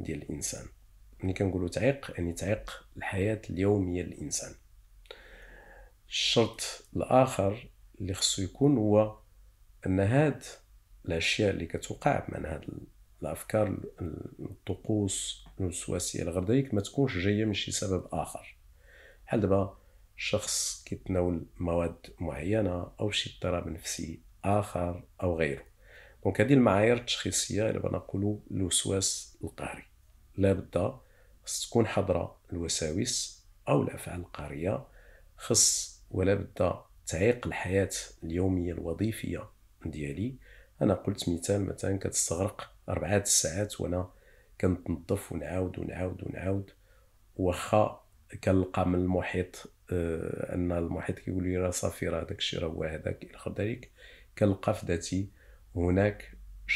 ديال الإنسان ملي كنقولوا تعيق يعني تعيق الحياة اليومية للإنسان الشرط الآخر اللي خصو يكون هو أن هاد الأشياء اللي كتوقع من هاد الأفكار الطقوس الوسواسية الغردية ما تكونش جاية من شي سبب آخر بحال دابا شخص كيتناول مواد معينة أو شي اضطراب نفسي آخر أو غيره دونك هذه المعايير التشخيصية اللي بنقولوا الوسواس القهري لابد خص تكون حاضرة الوساوس او الافعال القاريه خص ولا بد تعيق الحياه اليوميه الوظيفيه ديالي انا قلت مثال مثلا كتستغرق أربعة الساعات وانا كنتنظف ونعاود ونعاود ونعاود واخا كنلقى من المحيط آه ان المحيط كيقول لي راه صافي راه داكشي راه هو هذاك الى ذلك كنلقى في ذاتي هناك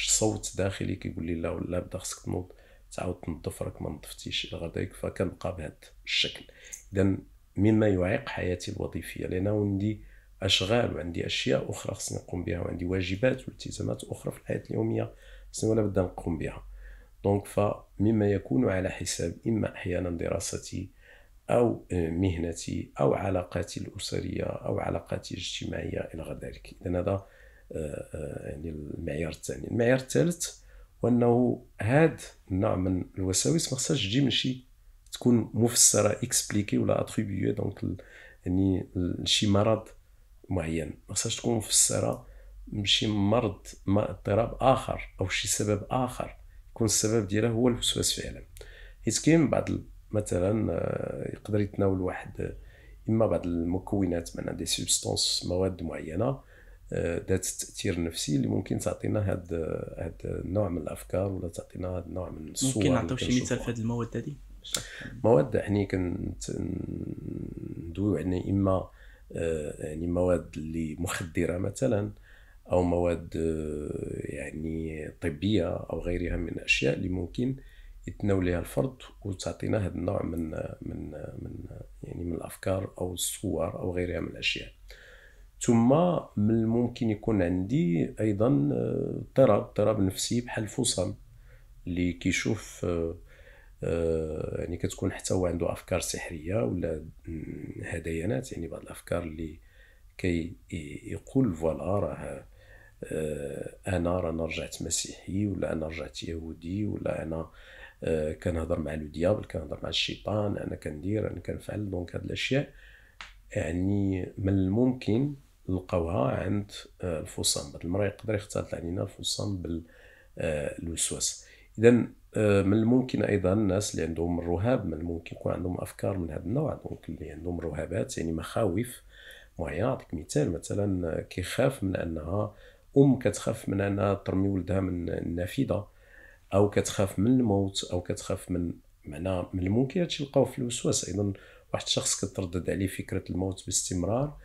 صوت داخلي كيقول لي لا ولا بدا خصك تنوض تعاود تنظف راك ما نظفتيش الى غداك فكنبقى بهذا الشكل اذا مما يعيق حياتي الوظيفيه لان عندي اشغال وعندي اشياء اخرى خصني نقوم بها وعندي واجبات والتزامات اخرى في الحياه اليوميه خصني ولا بد نقوم بها دونك فمما يكون على حساب اما احيانا دراستي او آه، مهنتي او علاقاتي الاسريه او علاقاتي الاجتماعيه الى غير ذلك اذا هذا آه، آه، يعني المعيار الثاني المعيار الثالث وانه هاد النوع من الوساوس ما خصهاش تجي من شي تكون مفسره اكسبليكي ولا اتريبيو دونك يعني شي مرض معين ما خصهاش تكون مفسره بشي مرض ما اضطراب اخر او شي سبب اخر يكون السبب ديالها هو الوسواس فعلا حيت كاين بعض مثلا آه، يقدر يتناول واحد اما بعض المكونات من دي سبستانس مواد معينه ذات آه، التاثير النفسي اللي ممكن تعطينا هذا آه، هذا النوع من الافكار ولا تعطينا هذا النوع من الصور ممكن نعطيو شي مثال في هذه المواد هذه مواد يعني ندويو كندويو يعني اما آه، يعني مواد اللي مخدره مثلا او مواد يعني طبيه او غيرها من الاشياء اللي ممكن يتناولها الفرد وتعطينا هذا النوع من من من يعني من الافكار او الصور او غيرها من الاشياء ثم من الممكن يكون عندي ايضا آه، اضطراب اضطراب نفسي بحال الفصام اللي كيشوف آه، آه، يعني كتكون حتى هو عنده افكار سحريه ولا هديانات يعني بعض الافكار اللي كي يقول فوالا راه انا رانا رجعت مسيحي ولا انا رجعت يهودي ولا انا كنهضر مع لو ديابل كنهضر مع الشيطان انا كندير انا كنفعل دونك هاد الاشياء يعني من الممكن نلقاوها عند آه، الفصام بعض المرات يقدر يختلط علينا الفصام بالوسواس آه، اذا آه، من الممكن ايضا الناس اللي عندهم الرهاب من الممكن يكون عندهم افكار من هذا النوع ممكن اللي عندهم رهابات يعني مخاوف معينه نعطيك مثال مثلا كيخاف من انها ام كتخاف من انها ترمي ولدها من النافذه او كتخاف من الموت او كتخاف من معنى من الممكن هادشي نلقاو في الوسواس ايضا واحد الشخص كتردد عليه فكره الموت باستمرار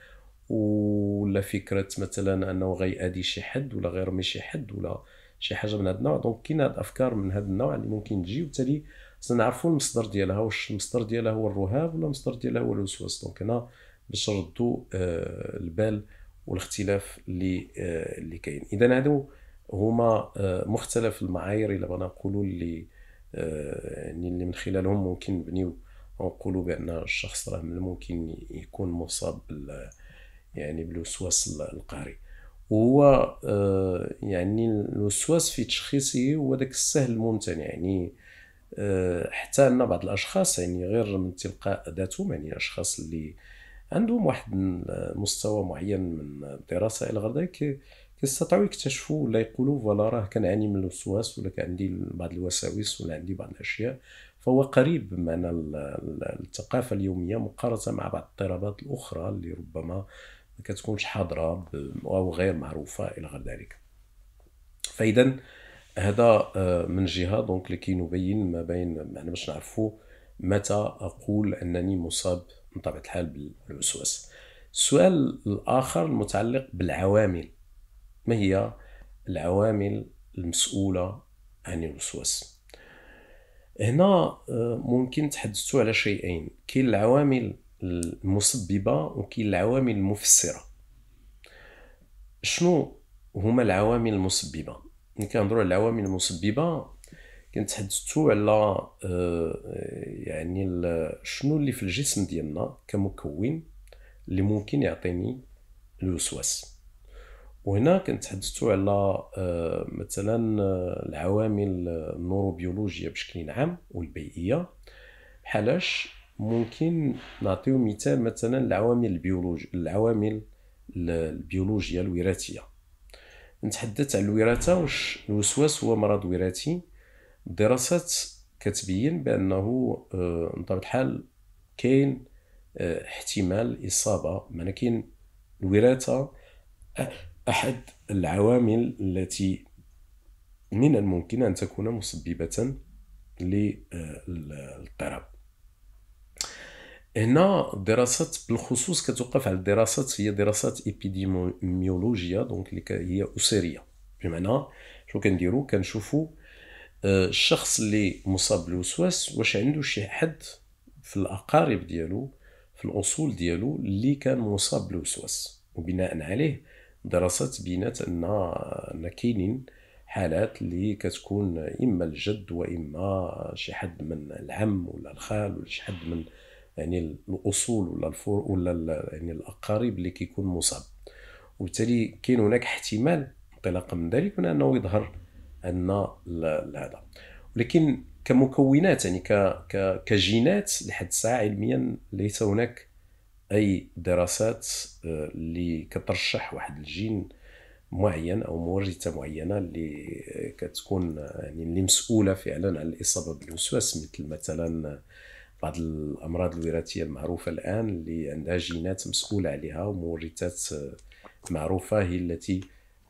ولا فكره مثلا انه غيأذي شي حد ولا غيرمي شي حد ولا شي حاجه من هذا النوع دونك كاين هاد الافكار من هذا النوع اللي ممكن تجي وبالتالي خصنا نعرفوا المصدر ديالها واش المصدر ديالها هو الرهاب ولا المصدر ديالها هو الوسواس دونك هنا باش نردوا آه، البال والاختلاف اللي آه، اللي كاين اذا هادو هما آه، مختلف المعايير الا بغينا نقولوا اللي يعني اللي من خلالهم ممكن نبنيو ونقولوا بان الشخص راه من الممكن يكون مصاب بال يعني بالوسواس القهري وهو آه، يعني الوسواس في تشخيصه هو داك السهل الممتنع يعني آه، حتى ان بعض الاشخاص يعني غير من تلقاء ذاتهم يعني الاشخاص اللي عندهم واحد مستوى معين من الدراسه الى غير ذلك كيستطيعوا يكتشفوا ولا يقولوا فوالا راه كنعاني من الوسواس ولا كان عندي بعض الوساوس ولا عندي بعض الاشياء فهو قريب من الثقافه اليوميه مقارنه مع بعض الاضطرابات الاخرى اللي ربما ما كتكونش حاضره او غير معروفه الى غير ذلك فاذا هذا آه، من جهه دونك اللي كينبين ما بين يعني باش نعرفوا متى اقول انني مصاب من طبيعه الحال بالوسواس السؤال الاخر المتعلق بالعوامل ما هي العوامل المسؤوله عن الوسواس هنا آه، ممكن تحدثوا على شيئين كاين العوامل المسببه وكاين العوامل المفسره شنو هما العوامل المسببه ملي كنهضروا على العوامل المسببه كنتحدثوا على آه، يعني شنو اللي في الجسم ديالنا كمكون اللي ممكن يعطيني الوسواس وهنا كنتحدثوا على آه، مثلا آه، العوامل النوروبيولوجيه بشكل عام والبيئيه بحالاش ممكن نعطيو مثال مثلا العوامل البيولوج العوامل البيولوجيه الوراثيه نتحدث على الوراثه واش الوسواس هو مرض وراثي الدراسات كتبين بانه بطبيعه آه، الحال كاين آه، احتمال اصابه ولكن الوراثه احد العوامل التي من الممكن ان تكون مسببه للاضطراب آه، هنا الدراسات بالخصوص كتوقف على الدراسات هي دراسات ايبيديميولوجيا دونك اللي هي اسريه بمعنى شنو كنديرو كنشوفو آه، الشخص اللي مصاب بالوسواس واش عنده شي حد في الاقارب ديالو في الاصول ديالو اللي كان مصاب بالوسواس وبناء عليه دراسات بينات ان ان كاينين حالات اللي كتكون اما الجد واما شي حد من العم ولا الخال ولا شي حد من يعني الاصول ولا الفور ولا يعني الاقارب اللي كيكون مصاب وبالتالي كاين هناك احتمال انطلاقا من ذلك من انه يظهر عندنا هذا ولكن كمكونات يعني كجينات لحد الساعه علميا ليس هناك اي دراسات آه، اللي كترشح واحد الجين معين او مورثه معينه اللي كتكون آه، يعني اللي مسؤوله فعلا عن الاصابه بالوسواس مثل مثلا بعض الامراض الوراثيه المعروفه الان اللي عندها جينات مسؤوله عليها ومورثات آه، معروفه هي التي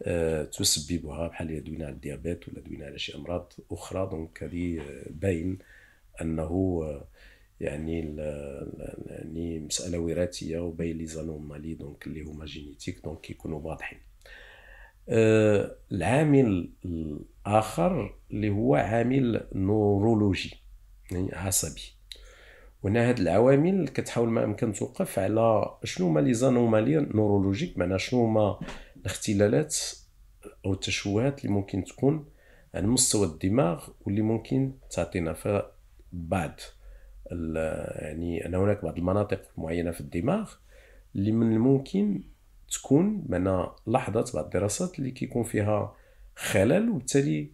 آه، تسببها بحال دوينا على الديابيت ولا دوينا على شي امراض اخرى دونك هذه باين انه آه، يعني يعني مساله وراثيه وباين لي زانومالي دونك اللي هما جينيتيك دونك كيكونوا واضحين العامل الاخر اللي هو عامل نورولوجي يعني عصبي وهنا هاد العوامل كتحاول ما امكن توقف على شنو هما لي زانومالي نورولوجيك معناها شنو هما الاختلالات او التشوهات اللي ممكن تكون على مستوى الدماغ واللي ممكن تعطينا ف بعض يعني ان هناك بعض المناطق معينه في الدماغ اللي من الممكن تكون معنا لحظه بعض الدراسات اللي كيكون فيها خلل وبالتالي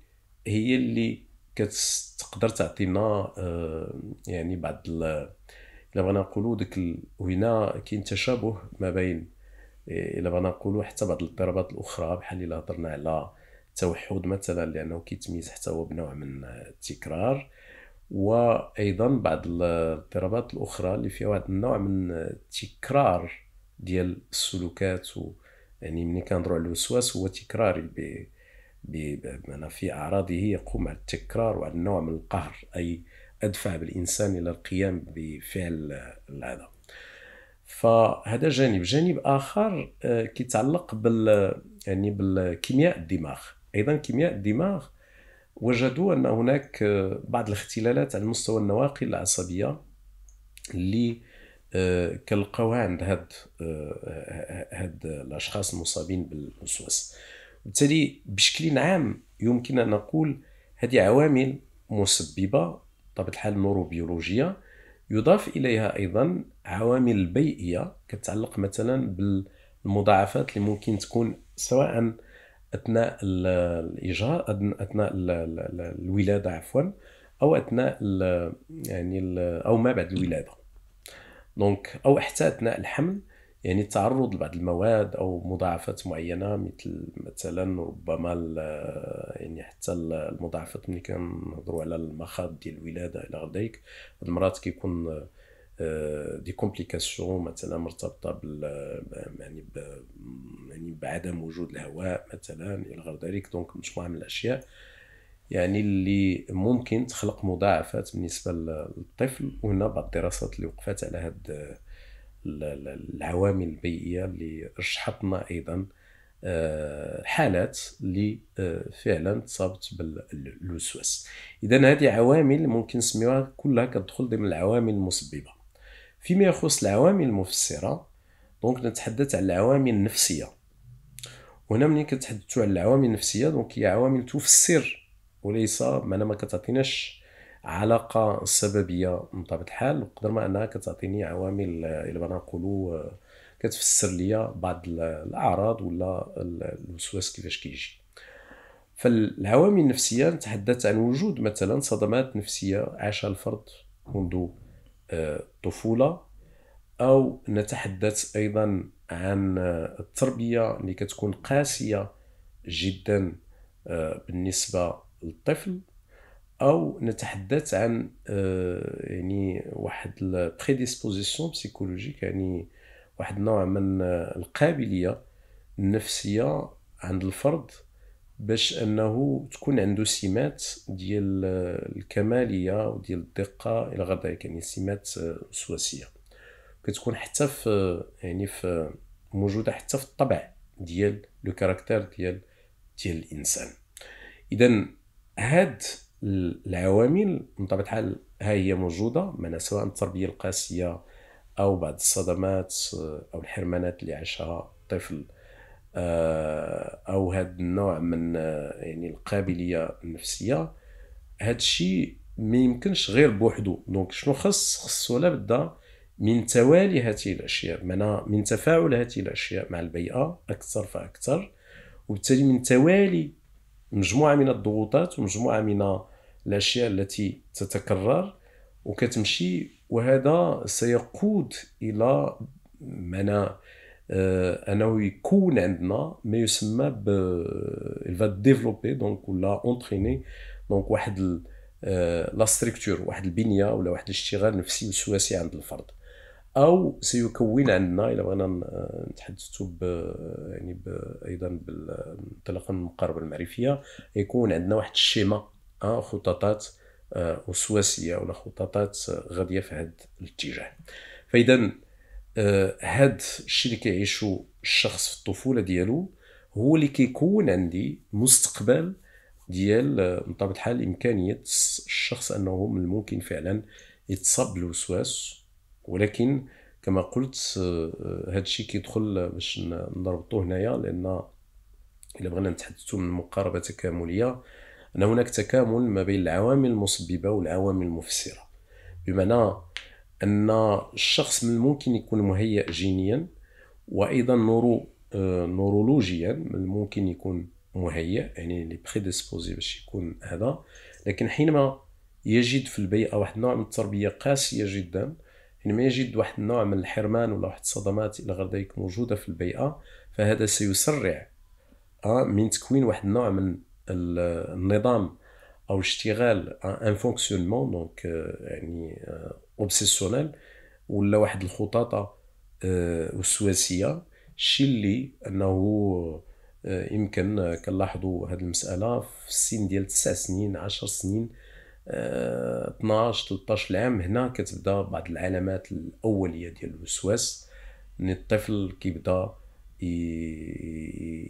هي اللي كتقدر تعطينا آه، يعني بعض الا بغينا نقولوا داك ال... وهنا كاين تشابه ما بين الا بغينا نقولوا حتى بعض الاضطرابات الاخرى بحال الا هضرنا على التوحد مثلا لانه كيتميز حتى هو بنوع من التكرار وايضا بعض الاضطرابات الاخرى اللي فيها واحد النوع من التكرار ديال السلوكات و يعني ملي كنهضروا على الوسواس هو تكراري في أعراضه يقوم على التكرار وعلى النوع من القهر أي أدفع بالإنسان إلى القيام بفعل هذا فهذا جانب جانب آخر آه، كيتعلق بال يعني بالكيمياء الدماغ أيضا كيمياء الدماغ وجدوا أن هناك آه، بعض الاختلالات على مستوى النواقل العصبية اللي آه، كلقوها عند هاد هاد الأشخاص المصابين بالوسواس وبالتالي بشكل عام يمكن ان نقول هذه عوامل مسببه بطبيعه الحال نوروبيولوجيه يضاف اليها ايضا عوامل بيئيه كتعلق مثلا بالمضاعفات اللي ممكن تكون سواء اثناء الايجار اثناء الولاده عفوا او اثناء يعني او ما بعد الولاده دونك او حتى اثناء الحمل يعني التعرض لبعض المواد او مضاعفات معينه مثل مثلا ربما يعني حتى المضاعفات ملي كنهضروا على المخاض ديال الولاده الى غير بعض المرات كيكون آه، دي كومبليكاسيون مثلا مرتبطه بال يعني ب يعني بعدم وجود الهواء مثلا الى غير ذلك دونك مجموعه من الاشياء يعني اللي ممكن تخلق مضاعفات بالنسبه للطفل وهنا بعض الدراسات اللي وقفت على هاد العوامل البيئيه اللي رشحتنا ايضا آه، حالات اللي آه، فعلا تصابت بالوسواس اذا هذه عوامل ممكن نسميوها كلها كتدخل ضمن العوامل المسببه فيما يخص العوامل المفسره دونك نتحدث على العوامل النفسيه وهنا ملي كنتحدثوا على العوامل النفسيه دونك هي عوامل تفسر وليس ما ما كتعطيناش علاقه سببيه بطبيعه الحال بقدر ما انها كتعطيني عوامل الى بغينا نقولوا آه، كتفسر ليا بعض الاعراض ولا الوسواس كيفاش كيجي فالعوامل النفسيه نتحدث عن وجود مثلا صدمات نفسيه عاشها الفرد منذ الطفوله آه، او نتحدث ايضا عن آه، التربيه اللي كتكون قاسيه جدا بالنسبه للطفل او نتحدث عن آه، يعني واحد البريديسبوزيسيون بسيكولوجيك يعني واحد النوع من القابليه النفسيه عند الفرد باش انه تكون عنده سمات ديال الكماليه وديال الدقه الى غير ذلك يعني سمات وسواسيه آه، كتكون حتى في آه، يعني في موجوده حتى في الطبع ديال لو كاركتير ديال ديال الانسان اذا هاد العوامل بطبيعه الحال ها هي موجوده من سواء التربيه القاسيه او بعض الصدمات او الحرمانات اللي عاشها الطفل آه، او هذا النوع من آه، يعني القابليه النفسيه هذا الشيء ما يمكنش غير بوحدو دونك شنو خص خص ولا بدا من توالي هذه الاشياء من من تفاعل هذه الاشياء مع البيئه اكثر فاكثر وبالتالي من توالي مجموعه من الضغوطات ومجموعه من الاشياء التي تتكرر وكتمشي وهذا سيقود الى معنى آه، انه يكون عندنا ما يسمى ب il va développer donc ولا entraîner دونك واحد لا آه، ستركتور واحد البنيه ولا واحد الاشتغال نفسي وسواسي عند الفرد او سيكون عندنا الى بغينا آه، نتحدثوا ب يعني ب ايضا بالانطلاقا من المقاربه المعرفيه يكون عندنا واحد الشيما خططات وسواسيه آه، ولا خططات آه، غاديه في هذا الاتجاه فاذا آه، هاد الشيء اللي كيعيشو الشخص في الطفوله ديالو هو اللي كيكون عندي مستقبل ديال بطبيعه الحال امكانيه الشخص انه من الممكن فعلا يتصاب بالوسواس ولكن كما قلت هاد الشيء كيدخل باش نربطوه هنايا لان الا بغينا نتحدثوا من مقاربه تكامليه أن هناك تكامل ما بين العوامل المسببة والعوامل المفسرة بمعنى أن الشخص من الممكن يكون مهيئ جينيا وأيضا نورو آه، نورولوجيا من الممكن يكون مهيئ يعني لي بريديسبوزي باش يكون هذا لكن حينما يجد في البيئة واحد النوع من التربية قاسية جدا حينما يجد واحد النوع من الحرمان ولا واحد الصدمات إلى غير ذلك موجودة في البيئة فهذا سيسرع آه، من تكوين واحد النوع من النظام او اشتغال ان فونكسيونمون دونك يعني اوبسيسيونيل euh, ولا واحد الخطاطه وسواسية euh, الشيء اللي انه euh، يمكن كنلاحظوا هذه المساله في السن ديال 9 سنين 10 سنين 12 13 عام هنا كتبدا بعض العلامات الاوليه ديال الوسواس ملي يعني الطفل كيبدا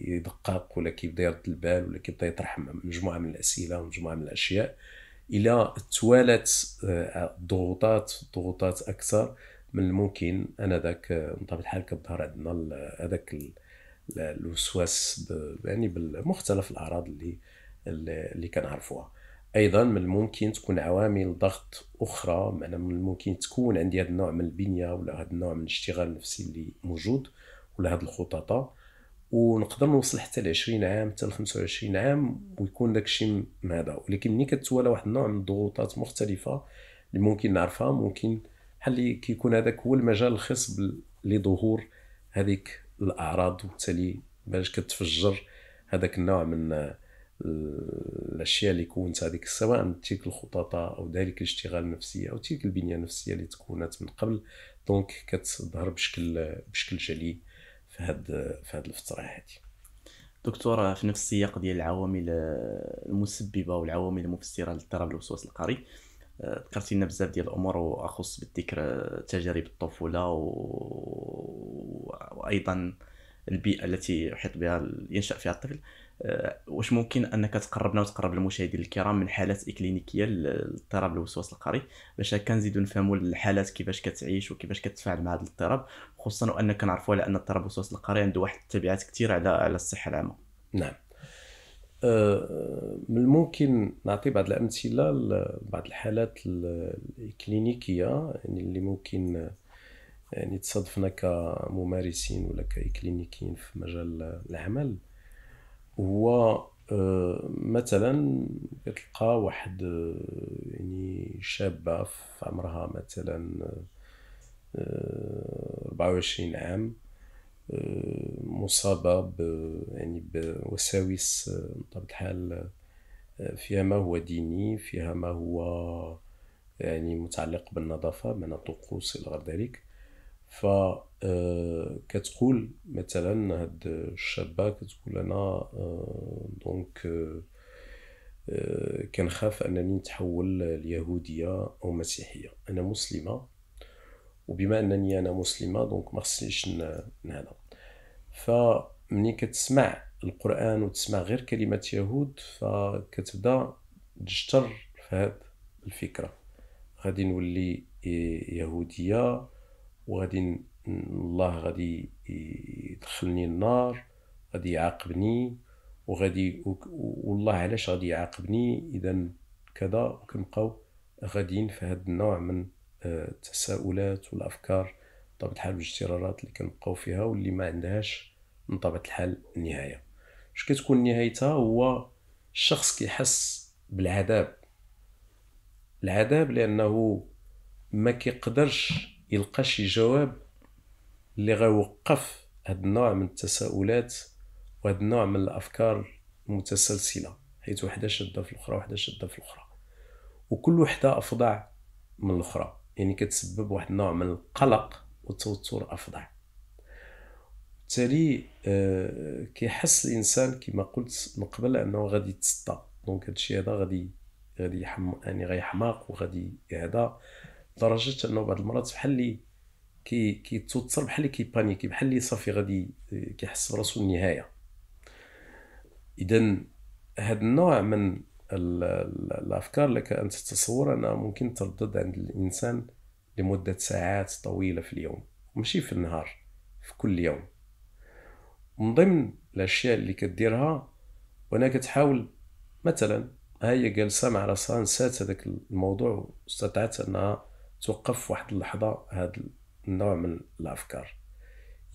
يدقق ولا كيبدا يرد البال ولا كيبدا يطرح مجموعه من الاسئله ومجموعه من الاشياء الى توالت آه، الضغوطات ضغوطات اكثر من الممكن انا ذاك آه، بطبيعه الحال كظهر عندنا هذاك الوسواس يعني بمختلف الاعراض اللي اللي كنعرفوها ايضا من الممكن تكون عوامل ضغط اخرى من الممكن تكون عندي هذا النوع من البنيه ولا هذا النوع من الاشتغال النفسي اللي موجود ولا هاد الخططاء ونقدر نوصل حتى ل 20 عام حتى ل 25 عام ويكون داكشي هذا ولكن ملي كتوالى واحد النوع من الضغوطات مختلفه اللي ممكن نعرفها ممكن بحال اللي كيكون هذاك هو المجال الخاص لظهور هذيك الاعراض وبالتالي باش كتفجر هذاك النوع من الاشياء اللي كونت هذيك سواء تلك الخطاطه او ذلك الاشتغال النفسي او تلك البنيه النفسيه اللي تكونت من قبل دونك كتظهر بشكل بشكل جلي في هاد في هاد الفتره هادي دكتور في نفس السياق ديال العوامل آه، المسببه والعوامل المفسره لاضطراب الوسواس القهري آه، ذكرتي لنا بزاف ديال الامور واخص بالذكر آه، تجارب الطفوله و... وايضا البيئه التي يحيط بها ينشا فيها الطفل آه، واش ممكن انك تقربنا وتقرب المشاهدين الكرام من حالات اكلينيكيه لاضطراب الوسواس القهري باش هكا نزيدو نفهموا الحالات كيفاش كتعيش وكيفاش كتفاعل مع هذا الاضطراب خصوصا وان كنعرفوا على ان اضطراب الوسواس القهري عنده واحد التبعات كثيره على على الصحه العامه نعم من آه، الممكن نعطي بعض الامثله لبعض الحالات الاكلينيكيه يعني اللي ممكن يعني تصادفنا كممارسين ولا كاكلينيكيين في مجال العمل هو آه، مثلا كتلقى واحد آه، يعني شابه في عمرها مثلا 24 آه، عام مصابة ب يعني بوساوس بطبيعة الحال فيها ما هو ديني فيها ما هو يعني متعلق بالنظافة من الطقوس إلى غير ذلك ف آه، كتقول مثلا هاد الشابه كتقول انا أه دونك آه،, أه كنخاف انني نتحول ليهوديه او مسيحيه انا مسلمه وبما انني انا مسلمه دونك ما خصنيش نهلا فمني كتسمع القران وتسمع غير كلمه يهود فكتبدا تجتر في هاد الفكره غادي نولي يهوديه وغادي الله غادي يدخلني النار غادي يعاقبني وغادي والله علاش غادي يعاقبني اذا كذا وكنبقاو غاديين في هذا النوع من آه، التساؤلات والافكار بطبيعه الحال والاجترارات اللي كنبقاو فيها واللي ما عندهاش من الحال نهايه اش كتكون نهايتها هو الشخص كيحس بالعذاب العذاب لانه ما كيقدرش يلقى شي جواب اللي غيوقف هذا النوع من التساؤلات وهذا النوع من الافكار المتسلسله حيث وحده شاده في الاخرى وحده شاده في الاخرى وكل وحده افظع من الاخرى يعني كتسبب واحد النوع من القلق والتوتر افظع بالتالي آه، كيحس الانسان كما قلت من قبل انه غادي يتسطى دونك هادشي هذا غادي غادي يحم يعني غيحماق وغادي هذا لدرجه انه بعض المرات بحال اللي كي كيتوتر بحال اللي كيبانيكي بحال اللي صافي غادي كيحس براسو النهايه اذا هذا النوع من الافكار لك ان تتصور انها ممكن تردد عند الانسان لمده ساعات طويله في اليوم ماشي في النهار في كل يوم من ضمن الاشياء اللي كديرها وانا كتحاول مثلا هي جالسه مع راسها نسات هذاك الموضوع واستطعت انها توقف واحد اللحظه هذا نوع من الافكار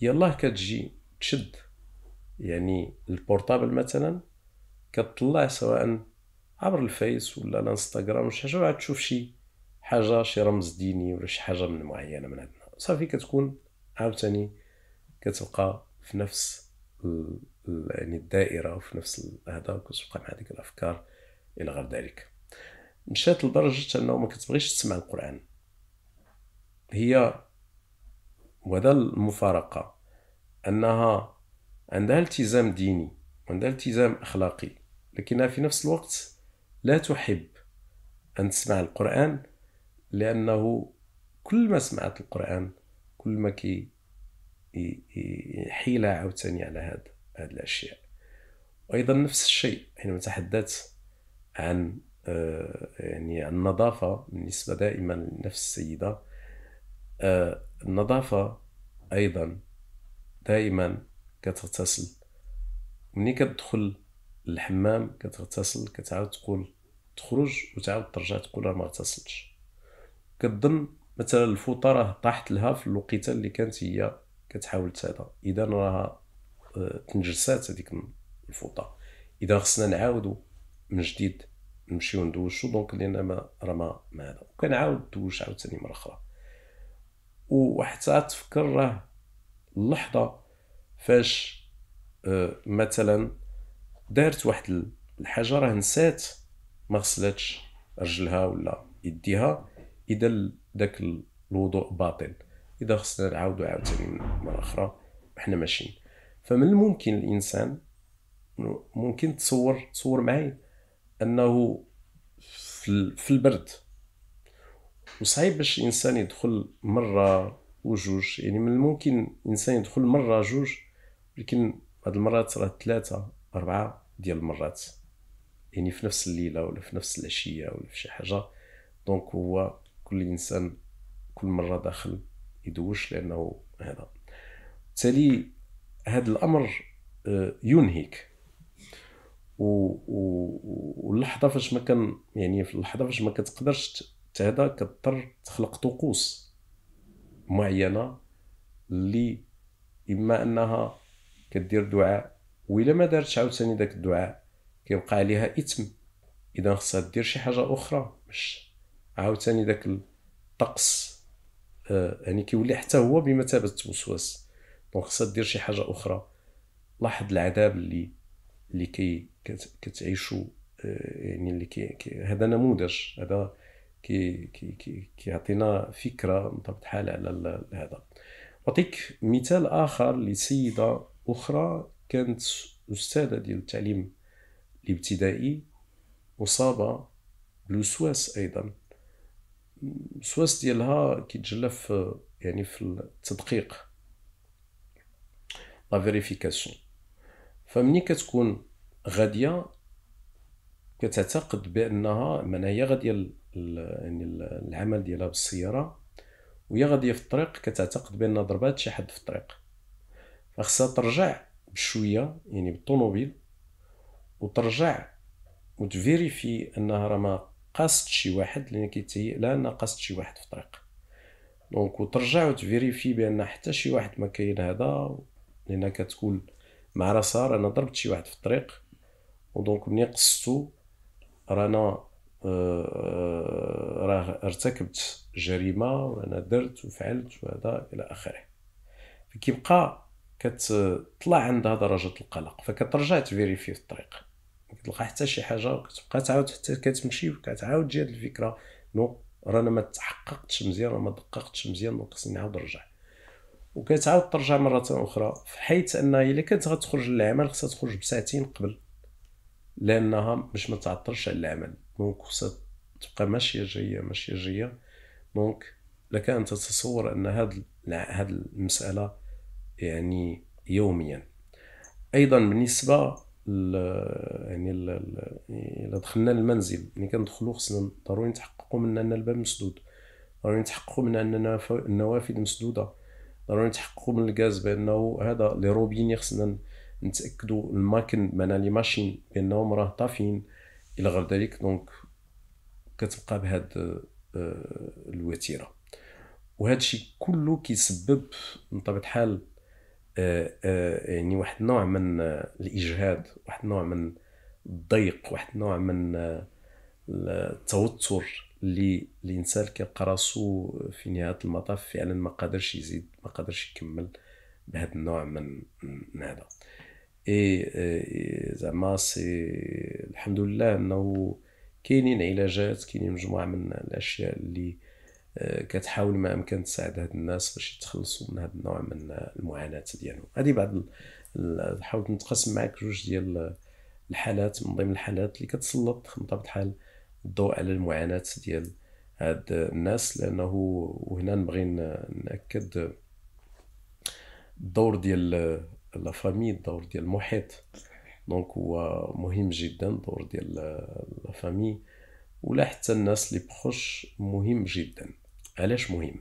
يلاه كتجي تشد يعني البورتابل مثلا كتطلع سواء عبر الفيس ولا الانستغرام شي حاجه وعاد تشوف شي حاجه شي رمز ديني ولا شي حاجه من معينه من عندنا صافي كتكون عاوتاني كتبقى في نفس يعني الدائره وفي نفس هذا وكتبقى مع هذيك الافكار الى غير ذلك مشات لدرجه انه ما كتبغيش تسمع القران هي وهذا المفارقة أنها عندها التزام ديني وعندها التزام أخلاقي لكنها في نفس الوقت لا تحب أن تسمع القرآن لأنه كل ما سمعت القرآن كل ما كي حيلة عاوتاني على هذا هاد الأشياء وأيضا نفس الشيء حينما تحدثت عن آه، يعني عن النظافة بالنسبة دائما لنفس السيدة آه، النظافة أيضا دائما كتغتسل ملي كتدخل للحمام كتغتسل كتعاود تقول تخرج وتعاود ترجع تقول راه ما اغتسلتش كتظن مثلا الفوطه راه طاحت لها في الوقيته اللي كانت هي كتحاول تسادا اذا راها آه، تنجسات هذيك الفوطه اذا خصنا نعاودو من جديد نمشيو ندوشو دونك لان ما راه ما هذا وكنعاود ندوش عاوتاني مره اخرى وحتى تفكر راه اللحظه فاش آه، مثلا دارت واحد الحاجه راه نسات ما غسلاتش رجلها ولا يديها اذا داك الوضوء باطل اذا خصنا نعاودو عاوتاني مره اخرى حنا ماشيين فمن الممكن الانسان ممكن تصور تصور معي انه في البرد وصعيب باش الانسان يدخل مره وجوج يعني من الممكن الانسان يدخل مره جوج ولكن هاد المرات راه ثلاثه اربعه ديال المرات يعني في نفس الليله ولا في نفس العشيه ولا في شي حاجه دونك هو كل انسان كل مره داخل يدوش لانه هذا تالي هذا الامر آه، ينهيك و... و... واللحظه فاش ما كان يعني في اللحظه فاش ما كتقدرش حتى هذا كضطر تخلق طقوس معينه اللي اما انها كدير دعاء وإلا ما دارتش عاوتاني داك الدعاء كيبقى عليها إثم إذا خصها دير شي حاجة أخرى باش عاوتاني داك الطقس آه يعني كيولي حتى هو بمثابة الوسواس دونك خصها دير شي حاجة أخرى لاحظ العذاب اللي اللي كي كتعيشو آه يعني اللي كي, كي هذا نموذج هذا كي كي كيعطينا فكره بطبيعه الحال على هذا نعطيك مثال اخر لسيده اخرى كانت استاذه ديال التعليم الابتدائي مصابه بالوسواس ايضا الوسواس ديالها كيتجلى في يعني في التدقيق لا فيريفيكاسيون فمني كتكون غاديه كتعتقد بانها من هي غاديه يعني العمل ديالها بالسياره ويا غاديه في الطريق كتعتقد بان ضربات شي حد في الطريق فخصها ترجع بشويه يعني بالطوموبيل وترجع وتفيريفي انها راه ما قاست شي واحد لان كيتهيئ لها انها قاست شي واحد في الطريق دونك وترجع وتفيريفي بان حتى شي واحد ما كاين هذا لان كتقول مع راسها انا ضربت شي واحد في الطريق ودونك ملي قصتو رانا آه، آه، راه ارتكبت جريمه وانا درت وفعلت وهذا الى اخره كيبقى كتطلع عندها درجه القلق فكترجع تفيريفي في الطريق كتلقى حتى شي حاجه وكتبقى تعاود حتى كتمشي وكتعاود تجي هاد الفكره نو رانا ما تحققتش مزيان راه ما دققتش مزيان دونك خصني نعاود نرجع وكتعاود ترجع مره اخرى حيث انها الا كانت غتخرج للعمل خصها تخرج بساعتين قبل لانها باش ما تعطلش على العمل دونك خصها تبقى ماشيه جايه ماشيه جايه دونك لك ان تتصور ان هذا هذا المساله يعني يوميا ايضا بالنسبه ل... يعني الا دخلنا للمنزل ملي يعني كندخلو خصنا ضروري نتحققوا من ان الباب مسدود ضروري نتحققوا من ان النوافذ مسدوده ضروري نتحققوا من الغاز بانه هذا لي روبيني خصنا نتاكدوا الماكن معنا لي ماشين بانهم راه طافيين الى غير ذلك دونك كتبقى بهاد آه، الوتيره وهذا الشيء كله كيسبب من طبيعه الحال آه، آه، يعني واحد النوع من الاجهاد واحد النوع من الضيق واحد النوع من التوتر اللي الانسان كيلقى راسو في نهايه المطاف فعلا ما قادرش يزيد ما قادرش يكمل بهذا النوع من هذا اي إيه، زعما سي الحمد لله انه كاينين علاجات كاينين مجموعه من الاشياء اللي آه، كتحاول ما امكن تساعد هاد الناس باش يتخلصوا من هاد النوع من المعاناه ديالهم هذه بعض حاولت نتقسم معك جوج ديال الحالات من ضمن الحالات اللي كتسلط بطبيعه الحال الضوء على المعاناه ديال هاد الناس لانه وهنا نبغي ناكد الدور ديال لا فامي الدور ديال المحيط دونك هو مهم جدا الدور ديال لا فامي ولا حتى الناس اللي بخش مهم جدا علاش مهم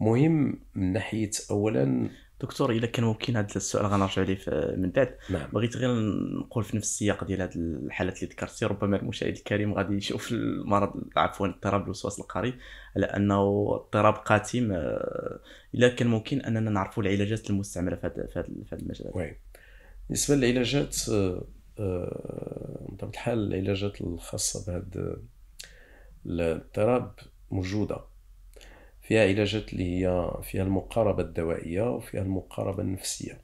مهم من ناحيه اولا دكتور الا كان ممكن هذا السؤال غنرجع ليه من بعد نعم. بغيت غير نقول في نفس السياق ديال هذه الحالات اللي ذكرتي ربما المشاهد الكريم غادي يشوف المرض عفوا اضطراب الوسواس القهري على انه اضطراب قاتم آه، الا كان ممكن اننا نعرفوا العلاجات المستعمله في هذا في هذا المجال وي بالنسبه للعلاجات آه، آه، بطبيعه الحال العلاجات الخاصه بهذا الاضطراب موجوده فيها علاجات اللي هي فيها المقاربة الدوائية وفيها المقاربة النفسية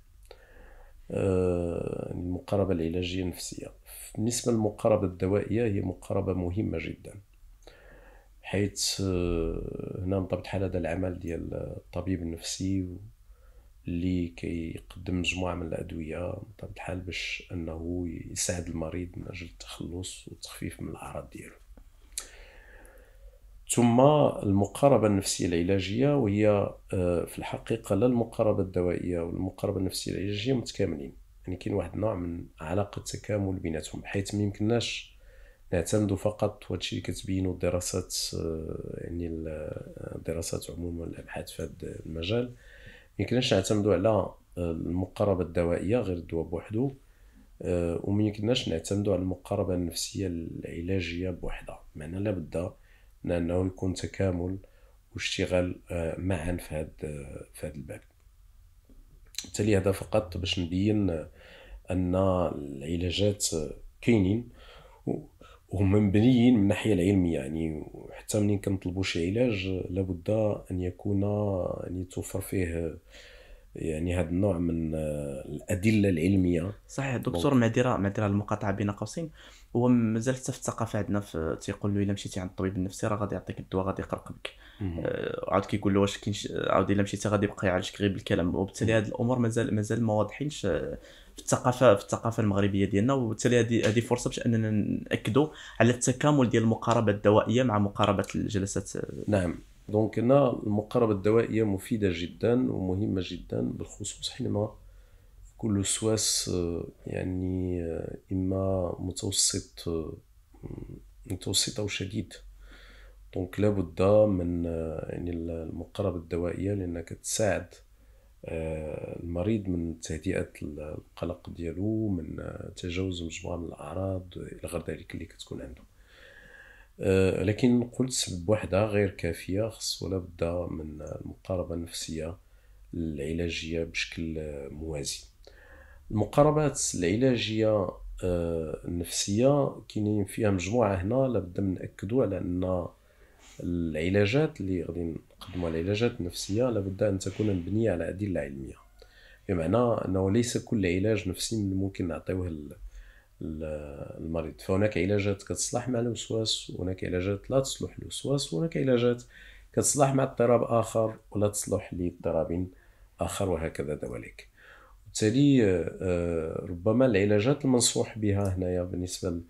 آه، يعني المقاربة العلاجية النفسية بالنسبة للمقاربة الدوائية هي مقاربة مهمة جدا حيث آه، هنا بطبيعة الحال هذا العمل ديال الطبيب النفسي اللي كيقدم مجموعة من الأدوية بطبيعة الحال باش أنه يساعد المريض من أجل التخلص والتخفيف من الأعراض ديالو ثم المقاربة النفسية العلاجية وهي آه، في الحقيقة لا المقاربة الدوائية والمقاربة النفسية العلاجية متكاملين يعني كاين واحد النوع من علاقة تكامل بيناتهم حيث ما يمكنناش نعتمد فقط وهادشي اللي كتبينو الدراسات آه، يعني آه، الدراسات عموما الابحاث في هذا المجال ما يمكنناش نعتمدوا على المقاربة الدوائية غير الدواء بوحدو وما يمكنناش نعتمدوا على المقاربة النفسية العلاجية بوحدها معنى لابد من انه يكون تكامل واشتغال آه، معا في هذا آه، في هذا الباب بالتالي هذا فقط باش نبين آه، ان العلاجات كاينين وهما مبنيين من الناحيه العلميه يعني حتى منين كنطلبوا شي علاج لابد ان يكون يعني توفر فيه يعني هذا النوع من الادله العلميه صحيح دكتور معذره معذره المقاطعه بين قوسين هو مازال حتى في الثقافه عندنا تيقول له الا مشيتي عند الطبيب النفسي راه غادي يعطيك الدواء غادي يقرقبك آه، عاود كيقول له واش كاين عاود الا مشيتي غادي يبقى يعالجك غير بالكلام وبالتالي هذه الامور مازال مازال ما واضحينش آه، في الثقافه في الثقافه المغربيه ديالنا وبالتالي هذه هذه فرصه باش اننا ناكدوا على التكامل ديال المقاربه الدوائيه مع مقاربه الجلسات نعم دونك هنا المقاربه الدوائيه مفيده جدا ومهمه جدا بالخصوص حينما كل سواس آه، يعني آه، إما متوسط آه، متوسط أو شديد دونك لابد من يعني المقاربة الدوائية لأنها كتساعد المريض من تهدئة القلق ديالو من تجاوز مجموعة من الأعراض إلى غير ذلك اللي كتكون عنده لكن قلت سبب وحدها غير كافية خصو لابد من المقاربة النفسية العلاجية بشكل موازي المقاربات العلاجيه آه، النفسيه كاينين فيها مجموعه هنا لابد ناكدوا على ان العلاجات اللي غادي نقدموا العلاجات النفسيه لابد ان تكون مبنيه على ادله علميه بمعنى انه ليس كل علاج نفسي من الممكن نعطيوه للمريض فهناك علاجات كتصلح مع الوسواس وهناك علاجات لا تصلح للوسواس وهناك علاجات كتصلح مع اضطراب اخر ولا تصلح لاضطراب اخر وهكذا ذلك بالتالي آه، آه، ربما العلاجات المنصوح بها هنايا بالنسبه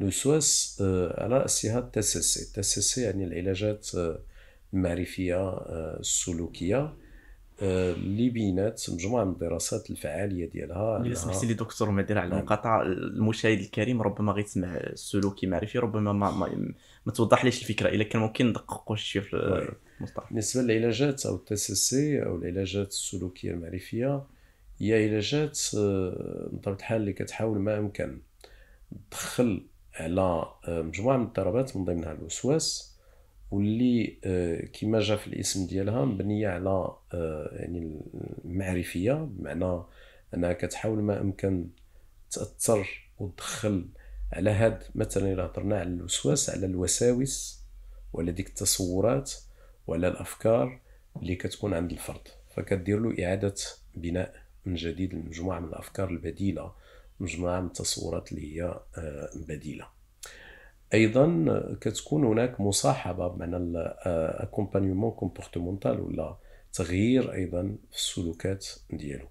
للوسواس آه، على راسها التسسي التسسي يعني العلاجات المعرفيه السلوكيه اللي بينات مجموعه من الدراسات الفعاليه ديالها اللي سمحتي لي دكتور ما دير على نعم. المقاطعه المشاهد الكريم ربما غيتسمع السلوكي معرفي ربما ما, ما, ما توضح ليش الفكره الا كان ممكن ندققوا شي في المصطلح بالنسبه للعلاجات او التسسي او العلاجات السلوكيه المعرفيه هي الى جات بطبيعه آه، الحال اللي كتحاول ما امكن تدخل على آه، مجموعه من الضربات من ضمنها الوسواس واللي آه، كما جا في الاسم ديالها مبنيه على يعني المعرفيه بمعنى انها كتحاول ما امكن تاثر وتدخل على هاد مثلا الى هضرنا على الوسواس على الوساوس ولا ديك التصورات ولا الافكار اللي كتكون عند الفرد فكدير له اعاده بناء من جديد مجموعه من الافكار البديله مجموعه من التصورات اللي هي آه، بديله ايضا آه، كتكون هناك مصاحبه بمعنى الأكومبانيومون كومبورتمونتال ولا تغيير ايضا في السلوكات ديالو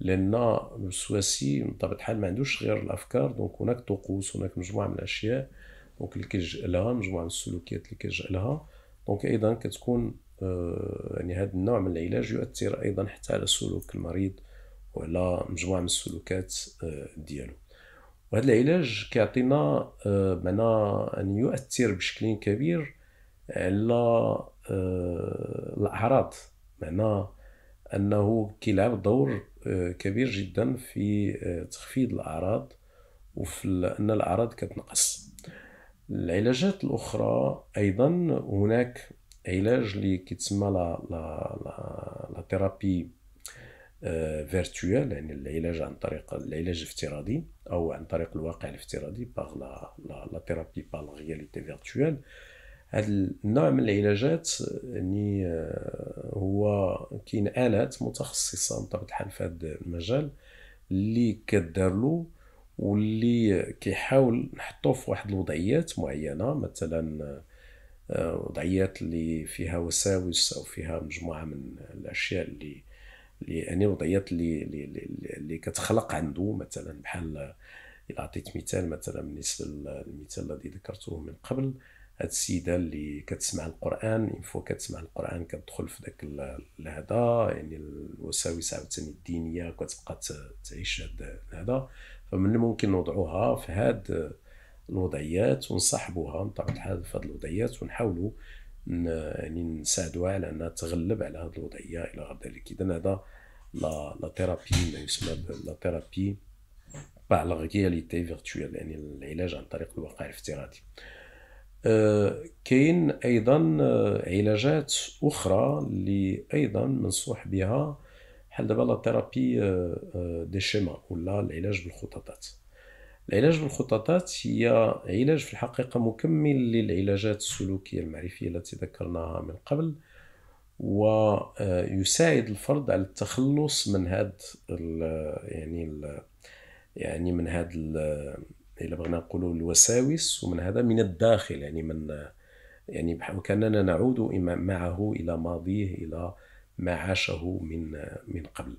لان السواسي بطبيعه الحال ما عندوش غير الافكار دونك هناك طقوس هناك مجموعه من الاشياء دونك اللي كيجعلها لها مجموعه من السلوكيات اللي كيجعلها لها دونك ايضا كتكون آه، يعني هذا النوع من العلاج يؤثر ايضا حتى على سلوك المريض وعلى مجموعه من السلوكات ديالو وهذا العلاج كيعطينا معنا ان يؤثر بشكل كبير على الاعراض معنا انه كيلعب دور كبير جدا في تخفيض الاعراض وفي ان الاعراض كتنقص العلاجات الاخرى ايضا هناك علاج اللي كيتسمى لا لا لا, لا تيرابي فيرتوال آه، يعني العلاج عن طريق العلاج الافتراضي او عن طريق الواقع الافتراضي باغ لا لا ثيرابي باغ رياليتي فيرتوال هذا النوع من العلاجات يعني آه، هو كاين الات متخصصه بطبيعه الحال في هذا المجال اللي كدار له واللي كيحاول نحطو في واحد الوضعيات معينه مثلا آه، وضعيات اللي فيها وساوس او فيها مجموعه من الاشياء اللي يعني وضعيات اللي اللي, اللي كتخلق عنده مثلا بحال الى عطيت مثال مثلا بالنسبه للمثال الذي ذكرته من قبل هاد السيده اللي كتسمع القران اون فوا كتسمع القران كتدخل في داك هذا يعني الوساوس عاوتاني الدينيه كتبقى تعيش هاد هذا فمن الممكن نوضعوها في هاد الوضعيات ونصاحبوها بطبيعه الحال في هاد الوضعيات ونحاولوا يعني نساعدوها على انها تغلب على هاد الوضعيه الى غير ذلك اذا هذا لا لا ثيرابي ما يسمى لا ثيرابي لا رياليتي فيرتوال يعني العلاج عن طريق الواقع الافتراضي آه، كاين ايضا آه، علاجات اخرى اللي ايضا منصوح بها بحال دابا لا ثيرابي دي شيما ولا العلاج بالخططات العلاج بالخططات هي علاج في الحقيقه مكمل للعلاجات السلوكيه المعرفيه التي ذكرناها من قبل ويساعد الفرد على التخلص من هذا يعني يعني من هذا الا بغينا نقولوا الوساوس ومن هذا من الداخل يعني من يعني وكاننا نعود معه الى ماضيه الى ما عاشه من من قبل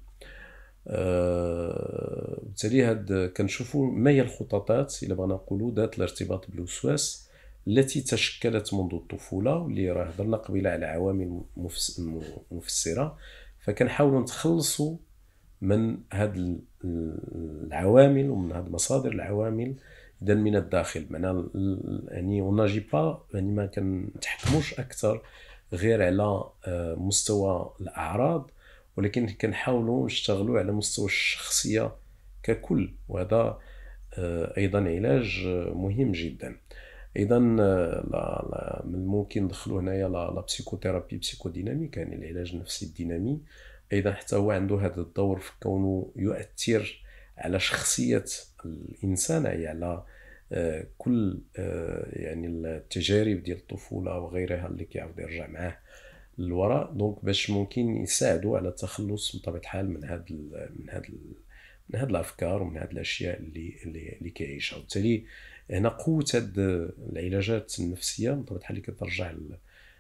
بالتالي أه هاد كنشوفوا ما هي الخططات الا بغينا نقولوا ذات الارتباط بالوسواس التي تشكلت منذ الطفوله واللي راه هضرنا قبيله على عوامل مفسره فكنحاولوا نتخلصوا من هاد العوامل ومن هاد مصادر العوامل اذا من الداخل معنا يعني اوناجي با يعني ما كنتحكموش اكثر غير على آه، مستوى الاعراض ولكن كنحاولوا نشتغلوا على مستوى الشخصيه ككل وهذا آه، ايضا علاج آه، مهم جدا اذا آه، من الممكن ندخلوا هنايا لا بسيكوثيرابي بسيكوديناميك يعني العلاج النفسي الدينامي ايضا حتى هو عنده هذا الدور في كونه يؤثر على شخصيه الانسان اي يعني على آه، كل آه، يعني التجارب ديال الطفوله وغيرها اللي كيعاود يرجع معاه للوراء دونك باش ممكن يساعدوا على التخلص بطبيعه الحال من هاد من هذا من هاد الافكار ومن هاد الاشياء اللي اللي, اللي كيعيشها وبالتالي هنا قوه هاد العلاجات النفسيه بطبيعه الحال اللي كترجع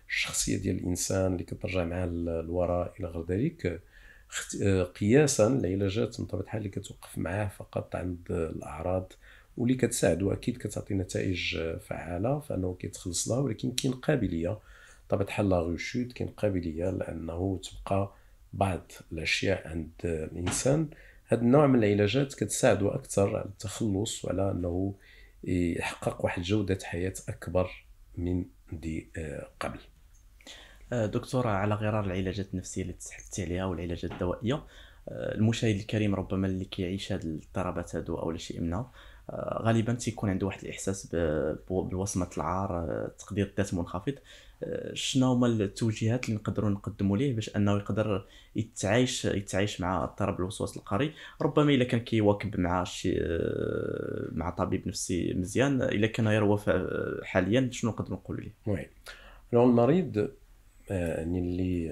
الشخصيه ديال الانسان اللي كترجع معاه للوراء الى غير ذلك قياسا العلاجات بطبيعه الحال اللي كتوقف معاه فقط عند الاعراض واللي كتساعد واكيد كتعطي نتائج فعاله فانه كيتخلص لها ولكن كاين قابليه بطبيعه الحال لا روشود كاين قابليه لانه تبقى بعض الاشياء عند الانسان هذا النوع من العلاجات كتساعده اكثر على التخلص وعلى انه يحقق واحد جوده حياه اكبر من دي آه، قبل آه، دكتورة على غرار العلاجات النفسية اللي تحدثتي عليها والعلاجات الدوائية آه، المشاهد الكريم ربما اللي كيعيش هاد الاضطرابات هادو او شيء منها غالبا تيكون عنده واحد الاحساس بوصمه العار تقدير الذات منخفض آه، شنو هما التوجيهات اللي نقدروا نقدموا ليه باش انه يقدر يتعايش يتعايش مع اضطراب الوسواس القهري ربما الا كان كيواكب مع شي آه، مع طبيب نفسي مزيان الا كان غير آه، حاليا شنو نقدروا نقولوا ليه لو المريض يعني اللي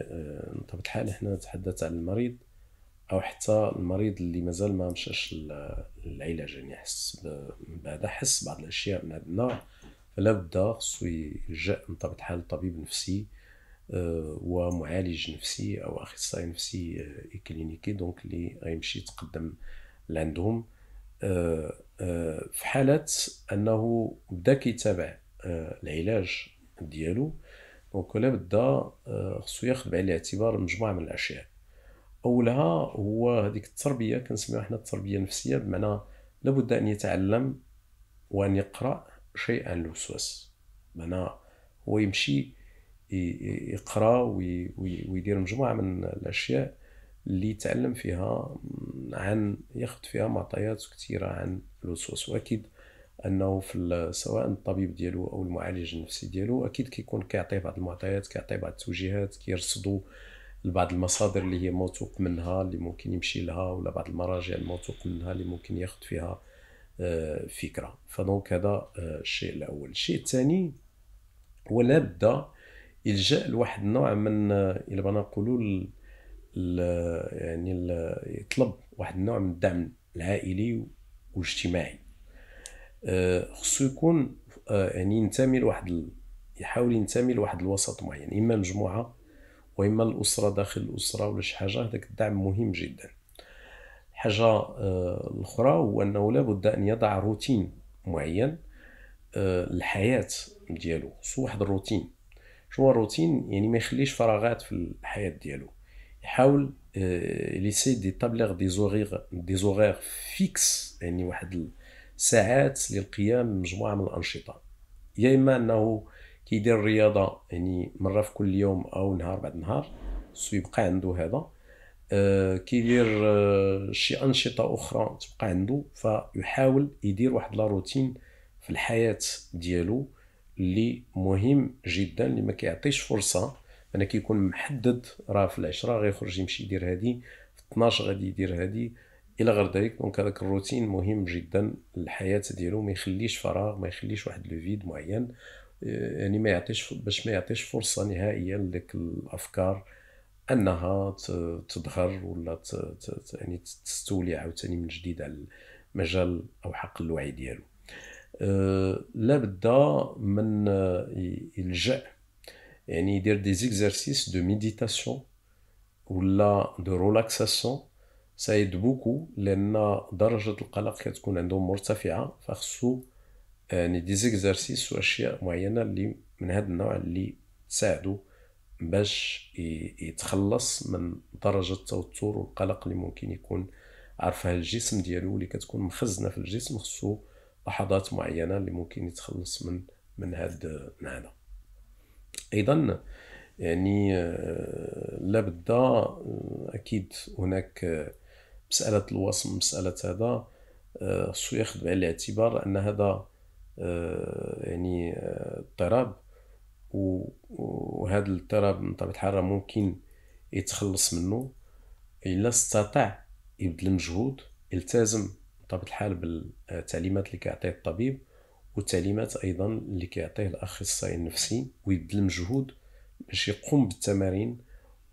بطبيعه الحال هنا نتحدث عن المريض او حتى المريض اللي مازال ما مشاش للعلاج يعني حس بعدا حس بعض الاشياء من هذا النوع لابد خصو يلجا بطبيعه الحال طبيب نفسي آه، ومعالج نفسي او اخصائي نفسي آه، كلينيكي دونك اللي غيمشي يتقدم لعندهم آه، في حاله انه بدا كيتابع العلاج ديالو دونك ولا بدا خصو ياخذ بعين الاعتبار مجموعه من الاشياء اولها هو هذيك التربيه كنسميوها حنا التربيه النفسيه بمعنى لابد ان يتعلم وان يقرا شيئا الوسواس معناها هو يمشي يقرا ويدير مجموعه من الاشياء اللي يتعلم فيها عن ياخذ فيها معطيات كثيره عن الوسواس واكيد انه في سواء الطبيب ديالو او المعالج النفسي ديالو اكيد كيكون كيعطيه بعض المعطيات كيعطيه بعض التوجيهات كيرصدو لبعض المصادر اللي هي موثوق منها اللي ممكن يمشي لها ولا بعض المراجع الموثوق منها اللي ممكن ياخذ فيها آه، فكره فدونك هذا آه، الشيء الاول الشيء الثاني هو لابد الجاء لواحد النوع من آه، الى بغينا نقولوا يعني يطلب واحد النوع من الدعم العائلي والاجتماعي خصو يكون يعني ينتمي لواحد يحاول ينتمي لواحد الوسط معين يعني اما مجموعه واما الاسره داخل الاسره ولا شي حاجه هذاك الدعم مهم جدا حاجة آه، الأخرى هو أنه لابد أن يضع روتين معين الحياة آه، ديالو خصو واحد الروتين شنو الروتين يعني ما يخليش فراغات في الحياة ديالو يحاول ليسي دي تابليغ دي زوغيغ دي زوغيغ فيكس يعني واحد الساعات للقيام بمجموعة من الأنشطة يا إما أنه كيدير الرياضة يعني مرة في كل يوم أو نهار بعد نهار سو يبقى عنده هذا آه، كيدير آه، شي انشطه اخرى تبقى عنده فيحاول يدير واحد لا روتين في الحياه ديالو اللي مهم جدا اللي ما كيعطيش فرصه انا كيكون محدد راه في العشرة غيخرج يمشي يدير هادي في 12 غادي يدير هادي الى غير ذلك دونك هذاك الروتين مهم جدا للحياه ديالو ما يخليش فراغ ما يخليش واحد لو فيد معين آه، يعني ما يعطيش باش ما يعطيش فرصه نهائيا لك الافكار انها تظهر ولا يعني تستولي عاوتاني من جديد على مجال او حق الوعي ديالو أه، لا بد من يلجا آه، يعني يدير دي زيكزارسيس دو ميديتاسيون ولا دو رولاكساسيون سايد بوكو لان درجه القلق كتكون عندهم مرتفعه فخصو آه، يعني دي زيكزارسيس واشياء معينه اللي من هذا النوع اللي تساعدو باش يتخلص من درجه التوتر والقلق اللي ممكن يكون عارفها الجسم ديالو اللي كتكون مخزنه في الجسم خصو لحظات معينه اللي ممكن يتخلص من من هاد من هذا ايضا يعني آه، لابد آه، اكيد هناك آه، مساله الوصم مساله هذا خصو ياخذ بعين الاعتبار ان هذا يعني اضطراب وهذا الاضطراب من طبيعه الحال ممكن يتخلص منه الا استطاع يبذل مجهود التزم بطبيعه الحال بالتعليمات اللي كيعطيه الطبيب والتعليمات ايضا اللي كيعطيه الاخصائي النفسي ويبذل مجهود باش يقوم بالتمارين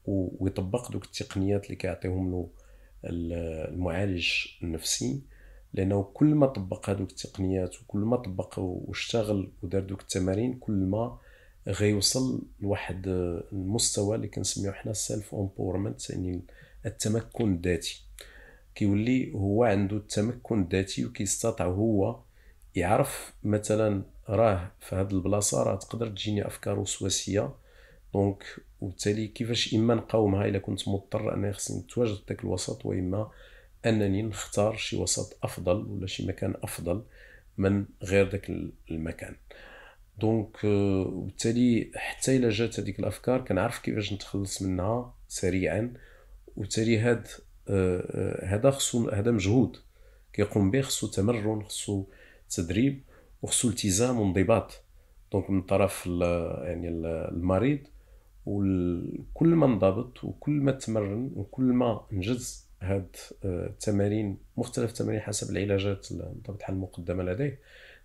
ويطبق دوك التقنيات اللي كيعطيهم له المعالج النفسي لانه كل ما طبق هذوك التقنيات وكل ما طبق واشتغل ودار دوك التمارين كل ما غيوصل لواحد المستوى اللي كنسميوه حنا سيلف امبورمنت يعني التمكن الذاتي كيولي هو عنده التمكن الذاتي وكيستطع هو يعرف مثلا راه في هذه البلاصه راه تقدر تجيني افكار وسواسيه دونك وبالتالي كيفاش اما نقاومها الا كنت مضطر انني خصني نتواجد في ذاك الوسط واما انني نختار شي وسط افضل ولا شي مكان افضل من غير ذاك المكان دونك وبالتالي euh, حتى الا جات هذيك الافكار كنعرف كيفاش نتخلص منها سريعا وبالتالي هاد آه، آه، هذا خصو هذا مجهود كيقوم به خصو تمرن خصو تدريب وخصو التزام وانضباط دونك من طرف يعني المريض وكل ما انضبط وكل ما تمرن وكل ما انجز هاد التمارين آه، مختلف التمارين حسب العلاجات بطبيعه الحال المقدمه لديه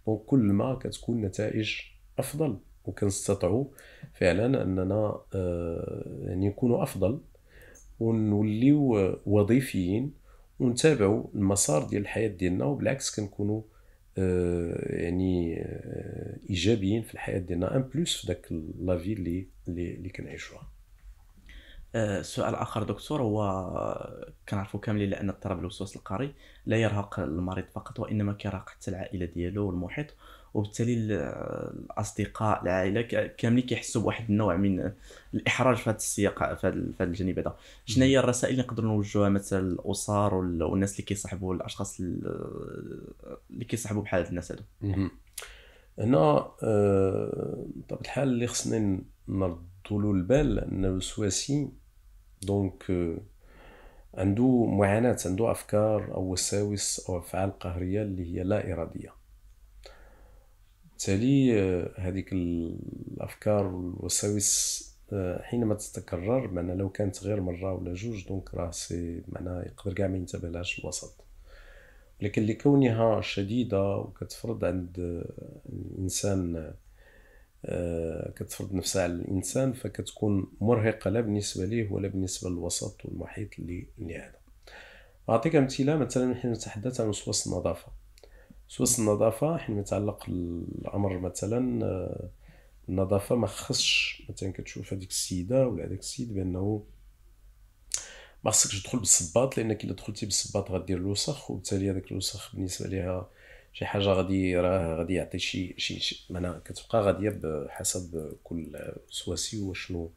دونك كل ما كتكون نتائج افضل وكنستطعوا فعلا اننا آه، يعني نكونوا افضل ونوليو وظيفيين ونتابعوا المسار ديال الحياه ديالنا وبالعكس كنكونوا آه، يعني آه، ايجابيين في الحياه ديالنا ان بلوس في داك لافي اللي اللي كنعيشوها سؤال اخر دكتور هو كنعرفوا كاملين لان اضطراب الوسواس القهري لا يرهق المريض فقط وانما كيرهق حتى العائله ديالو والمحيط وبالتالي الاصدقاء العائله كاملين كيحسوا بواحد النوع من الاحراج في هذا السياق في هذا الجانب هذا شنو هي الرسائل اللي نقدروا نوجهوها مثلا الاسر والناس اللي كيصاحبوا الاشخاص اللي كيصاحبوا بحال هاد الناس هادو هنا آه، بطبيعه الحال اللي خصنا نردوا له البال انه سواسي دونك آه، عنده معاناه عنده افكار او وساوس او افعال قهريه اللي هي لا اراديه بالتالي آه، هذيك الافكار والوساوس آه، حينما تتكرر معنا لو كانت غير مره ولا جوج دونك راه سي معنا يقدر كاع ما ينتبهلهاش الوسط لكن لكونها شديده وكتفرض عند آه، الانسان كتفرض نفسها على الانسان فكتكون مرهقه لا بالنسبه ليه ولا بالنسبه للوسط والمحيط اللي اللي هذا اعطيك امثله مثلا حين نتحدث عن وسواس النظافه سوس النظافه حين يتعلق الامر مثلا آه، النظافه ما خصش مثلا كتشوف هذيك السيده ولا هذاك السيد بانه ما خصكش تدخل بالصباط لانك الا دخلتي بالصباط غدير الوسخ وبالتالي هذاك الوسخ بالنسبه ليها شي حاجه غادي راه غادي يعطي شي شي, شي معناها كتبقى غاديه بحسب كل سواسي وشنو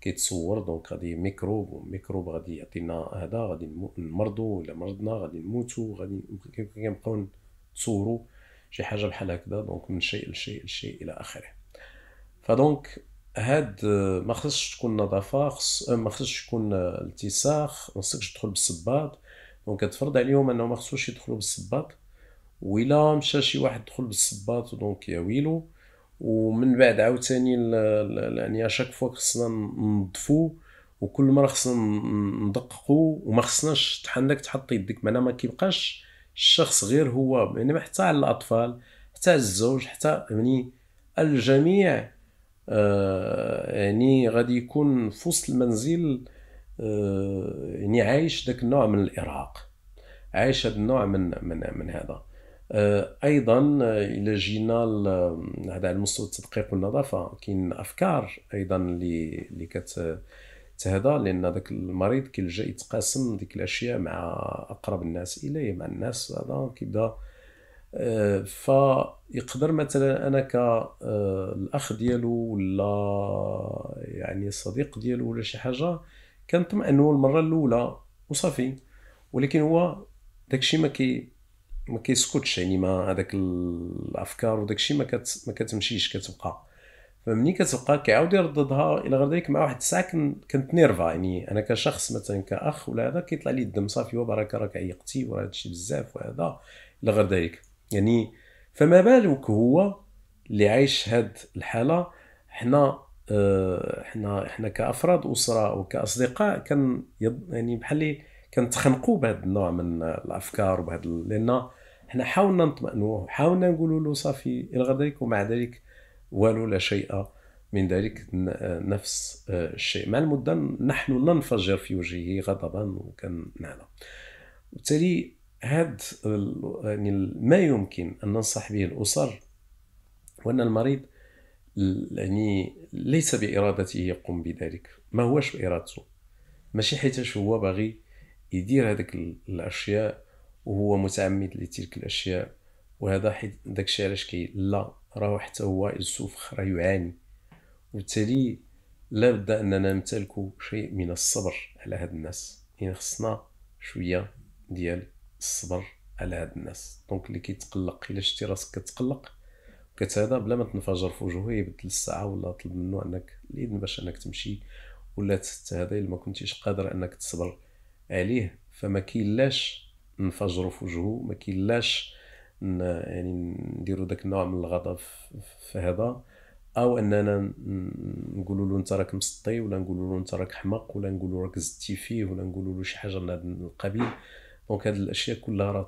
كيتصور دونك غادي ميكروب وميكروب غادي يعطينا هذا غادي نمرضو ولا مرضنا غادي نموتو غادي كنبقاو تصوروا شي حاجه بحال هكذا دونك من شيء لشيء لشيء الى اخره فدونك هاد ما خصش تكون نظافه خص ما خصش يكون التساخ ما خصكش تدخل بالصباط دونك كتفرض عليهم انه ما خصوش يدخلوا بالصباط ويلا مشى شي واحد دخل بالصباط دونك يا ويلو ومن بعد عاوتاني يعني اشاك فوا خصنا ننظفو وكل مره خصنا ندققو وما خصناش تحنك تحط يدك معناها ما كيبقاش الشخص غير هو يعني حتى على الاطفال حتى على الزوج حتى يعني الجميع آه يعني غادي يكون في وسط المنزل آه يعني عايش ذاك النوع من الارهاق عايش هذا النوع من من من هذا آه ايضا آه، الى جينا هذا على مستوى التدقيق والنظافه كاين افكار ايضا اللي اللي كت تهدا لان ذاك المريض كيلجا يتقاسم ديك الاشياء مع اقرب الناس اليه مع الناس هذا كيبدا آه، فيقدر مثلا انا كالاخ آه، ديالو ولا يعني الصديق ديالو ولا شي حاجه كنطمئنوا المره الاولى وصافي ولكن هو داكشي ما كي ما كيسكتش يعني ما هذاك الافكار وداكشي ما كت ما كتمشيش كتبقى فمني كتبقى كيعاود يرددها الى غير ذلك مع واحد الساعه كنت نيرفا يعني انا كشخص مثلا كاخ ولا هذا كيطلع لي الدم صافي وبركه راك عيقتي وراه هادشي بزاف وهذا الى غير ذلك يعني فما بالك هو اللي عايش هاد الحاله حنا اه حنا حنا كافراد اسره وكاصدقاء كان يعني بحال كنتخنقوا بهذا النوع من الافكار وبهذا لان حنا حاولنا نطمئنوه حاولنا نقولوا له صافي الى غير ذلك ومع ذلك والو لا شيء من ذلك نفس آه، الشيء مع المدة نحن ننفجر في وجهه غضبا وكنعلى وبالتالي هاد يعني ما يمكن أن ننصح به الأسر وأن المريض يعني ليس بإرادته يقوم بذلك ما هوش بإرادته ماشي حيتاش هو باغي يدير هذيك الأشياء وهو متعمد لتلك الأشياء وهذا حيت داكشي علاش كي لا راه حتى هو يسوف راه يعاني وبالتالي لا بد اننا نمتلك شيء من الصبر على هاد الناس يعني خصنا شويه ديال الصبر على هاد الناس دونك اللي كيتقلق الا شتي راسك كتقلق كتهدا بلا ما تنفجر في وجهه يبدل الساعه ولا طلب منه انك الاذن باش انك تمشي ولا تتهدا الا ما كنتيش قادر انك تصبر عليه فما كيلاش نفجروا في وجهه ما كيلاش يعني نديروا ذاك النوع من الغضب في هذا او اننا نقولوا له انت راك مسطي ولا نقولوا له انت راك حمق ولا نقولوا راك زدتي فيه ولا نقولوا له شي حاجه من هذا القبيل دونك هاد الاشياء كلها راه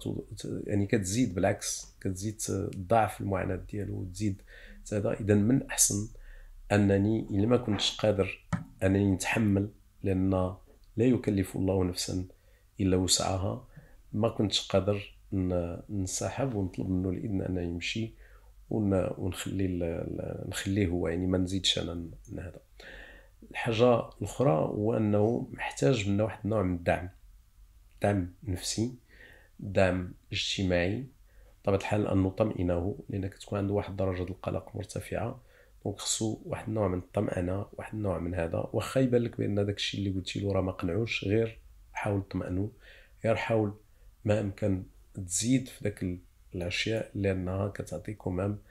يعني كتزيد بالعكس كتزيد ضعف المعاناه ديالو وتزيد هذا اذا من الاحسن انني الا ما كنتش قادر انني نتحمل لان لا يكلف الله نفسا الا وسعها ما كنتش قادر ننسحب ونطلب منه الاذن ان يمشي ونخلي نخليه هو يعني ما نزيدش انا هذا الحاجه الاخرى هو انه محتاج منا واحد النوع من الدعم دعم نفسي دعم اجتماعي بطبيعه الحال ان نطمئنه لان كتكون عنده واحد درجه القلق مرتفعه دونك خصو واحد النوع من الطمأنة واحد النوع من هذا واخا يبان لك بان داك الشيء اللي قلتي له راه ما قنعوش غير حاول تطمئنو غير حاول ما امكن تزيد في داك الاشياء لانها كتعطيكم مام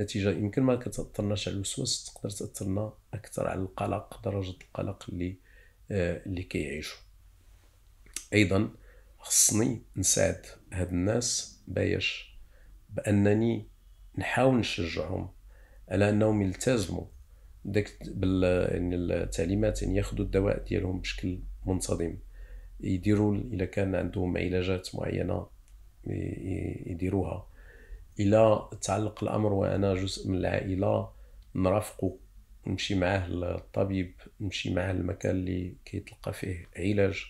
نتيجه يمكن ما كتاثرناش على الوسواس تقدر تاثرنا اكثر على القلق درجه القلق اللي آه اللي كيعيشوا ايضا خصني نساعد هاد الناس باش بانني نحاول نشجعهم على انهم يلتزموا داك بال يعني التعليمات يعني ياخذوا الدواء ديالهم بشكل منتظم يديروا الا كان عندهم علاجات معينه يديروها الا تعلق الامر وانا جزء من العائله نرافقه نمشي معاه للطبيب نمشي معاه للمكان اللي كيتلقى فيه علاج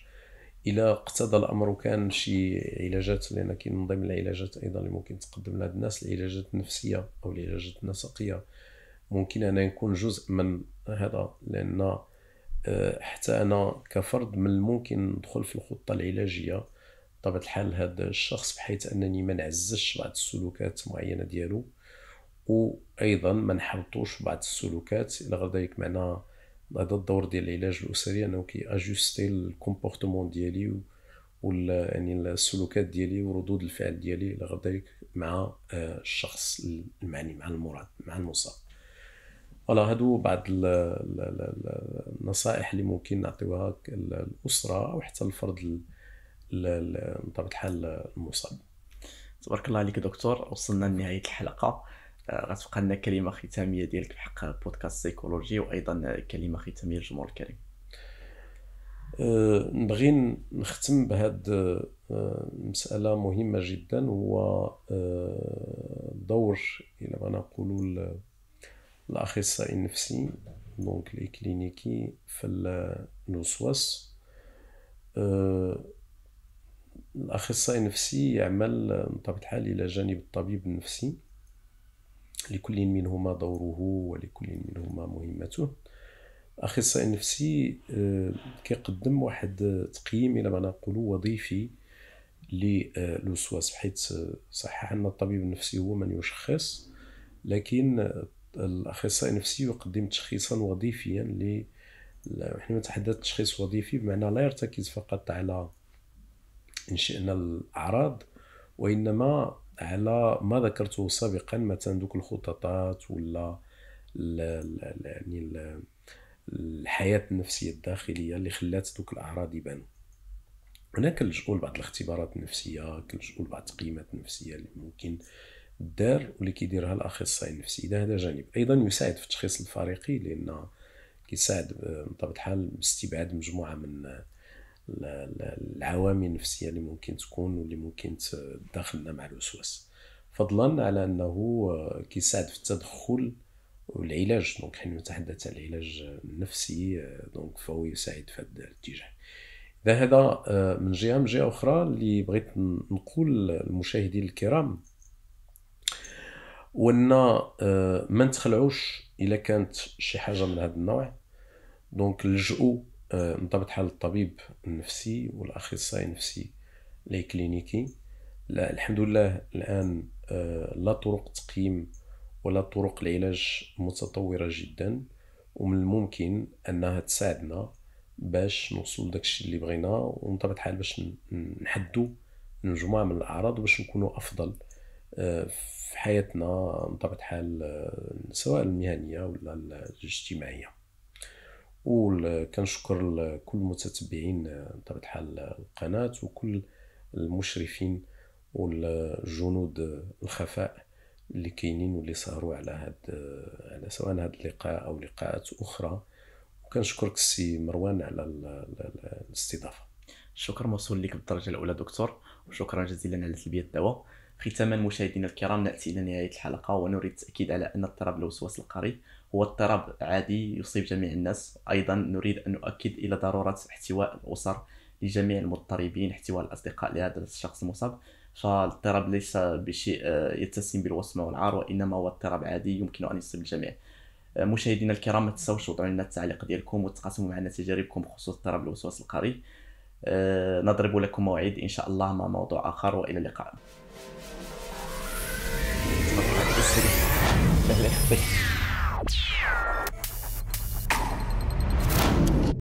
الى اقتضى الامر وكان شي علاجات لان كاين من ضمن العلاجات ايضا اللي ممكن تقدم لهاد الناس العلاجات النفسيه او العلاجات النسقيه ممكن انا نكون جزء من هذا لان آه، حتى انا كفرد من الممكن ندخل في الخطه العلاجيه بطبيعه الحال هذا الشخص بحيث انني ما نعززش بعض السلوكات معينه ديالو وايضا ما نحبطوش بعض السلوكات الى غير ذلك معنا هذا الدور ديال العلاج الاسري انه كي اجوستي الكومبورتمون ديالي وال يعني السلوكات ديالي وردود الفعل ديالي الى غير ذلك مع آه، الشخص المعني مع المراد مع المصاب فوالا هادو بعض النصائح اللي ممكن نعطيوها الاسره او حتى الفرد بطبيعه الحال المصاب تبارك الله عليك دكتور وصلنا لنهايه الحلقه آه، غتبقى لنا كلمه ختاميه ديالك بحق بودكاست سيكولوجي وايضا كلمه ختاميه للجمهور الكريم آه، نبغي نختم بهاد آه، مسألة مهمة جدا هو دور إلى بغينا نقولوا الأخصائي النفسي دونك لي كلينيكي في الوسواس الاخصائي النفسي يعمل بطبيعه الحال الى جانب الطبيب النفسي لكل منهما دوره ولكل منهما مهمته الاخصائي النفسي آه، كيقدم واحد تقييم الى ما نقول وظيفي للوسواس حيث صحيح ان الطبيب النفسي هو من يشخص لكن الاخصائي النفسي يقدم تشخيصا وظيفيا ل نحن نتحدث تشخيص وظيفي بمعنى لا يرتكز فقط على إن شئنا الأعراض وإنما على ما ذكرته سابقا مثلا دوك الخططات ولا يعني الحياة النفسية الداخلية اللي خلات دوك الأعراض يبانوا هنا كنلجؤوا لبعض الاختبارات النفسية كنلجؤوا لبعض التقييمات النفسية اللي ممكن دار واللي كيديرها الأخصائي النفسي ده هذا جانب أيضا يساعد في التشخيص الفريقي لأن كيساعد بطبيعة الحال باستبعاد مجموعة من العوامل النفسيه اللي ممكن تكون واللي ممكن تدخلنا مع الوسواس فضلا على انه آه، كيساعد في التدخل والعلاج دونك حين نتحدث عن العلاج النفسي دونك آه، فهو يساعد في هذا الاتجاه اذا هذا آه، من جهه من جهه اخرى اللي بغيت نقول للمشاهدين الكرام وان ما نتخلعوش الا كانت شي حاجه من هذا النوع دونك لجؤوا آه، انضبط حال الطبيب النفسي والاخصائي النفسي لي كلينيكي لا الحمد لله الان آه، لا طرق تقييم ولا طرق العلاج متطوره جدا ومن الممكن انها تساعدنا باش نوصل داكشي اللي بغينا ومطبط حال باش نحدو مجموعه من الاعراض باش نكونوا افضل آه، في حياتنا مطبط حال سواء المهنيه ولا الاجتماعيه وكنشكر كل المتتبعين آه، بطبيعه الحال آه، القناه وكل المشرفين والجنود آه، الخفاء اللي كاينين واللي سهروا على هاد على سواء هاد اللقاء او لقاءات اخرى وكنشكرك السي مروان على الاستضافه شكرا موصول لك بالدرجه الاولى دكتور وشكرا جزيلا على تلبيه الدواء ختاما مشاهدينا الكرام ناتي الى نهايه الحلقه ونريد التاكيد على ان اضطراب الوسواس القهري هو اضطراب عادي يصيب جميع الناس ايضا نريد ان نؤكد الى ضروره احتواء الاسر لجميع المضطربين احتواء الاصدقاء لهذا الشخص المصاب فالاضطراب ليس بشيء آه، يتسم بالوصمه والعار وانما هو اضطراب عادي يمكن ان يصيب الجميع آه، مشاهدينا الكرام ما تنساوش توضعوا لنا التعليق ديالكم وتقاسموا معنا تجاربكم بخصوص اضطراب الوسواس القهري آه، نضرب لكم موعد ان شاء الله مع موضوع اخر والى اللقاء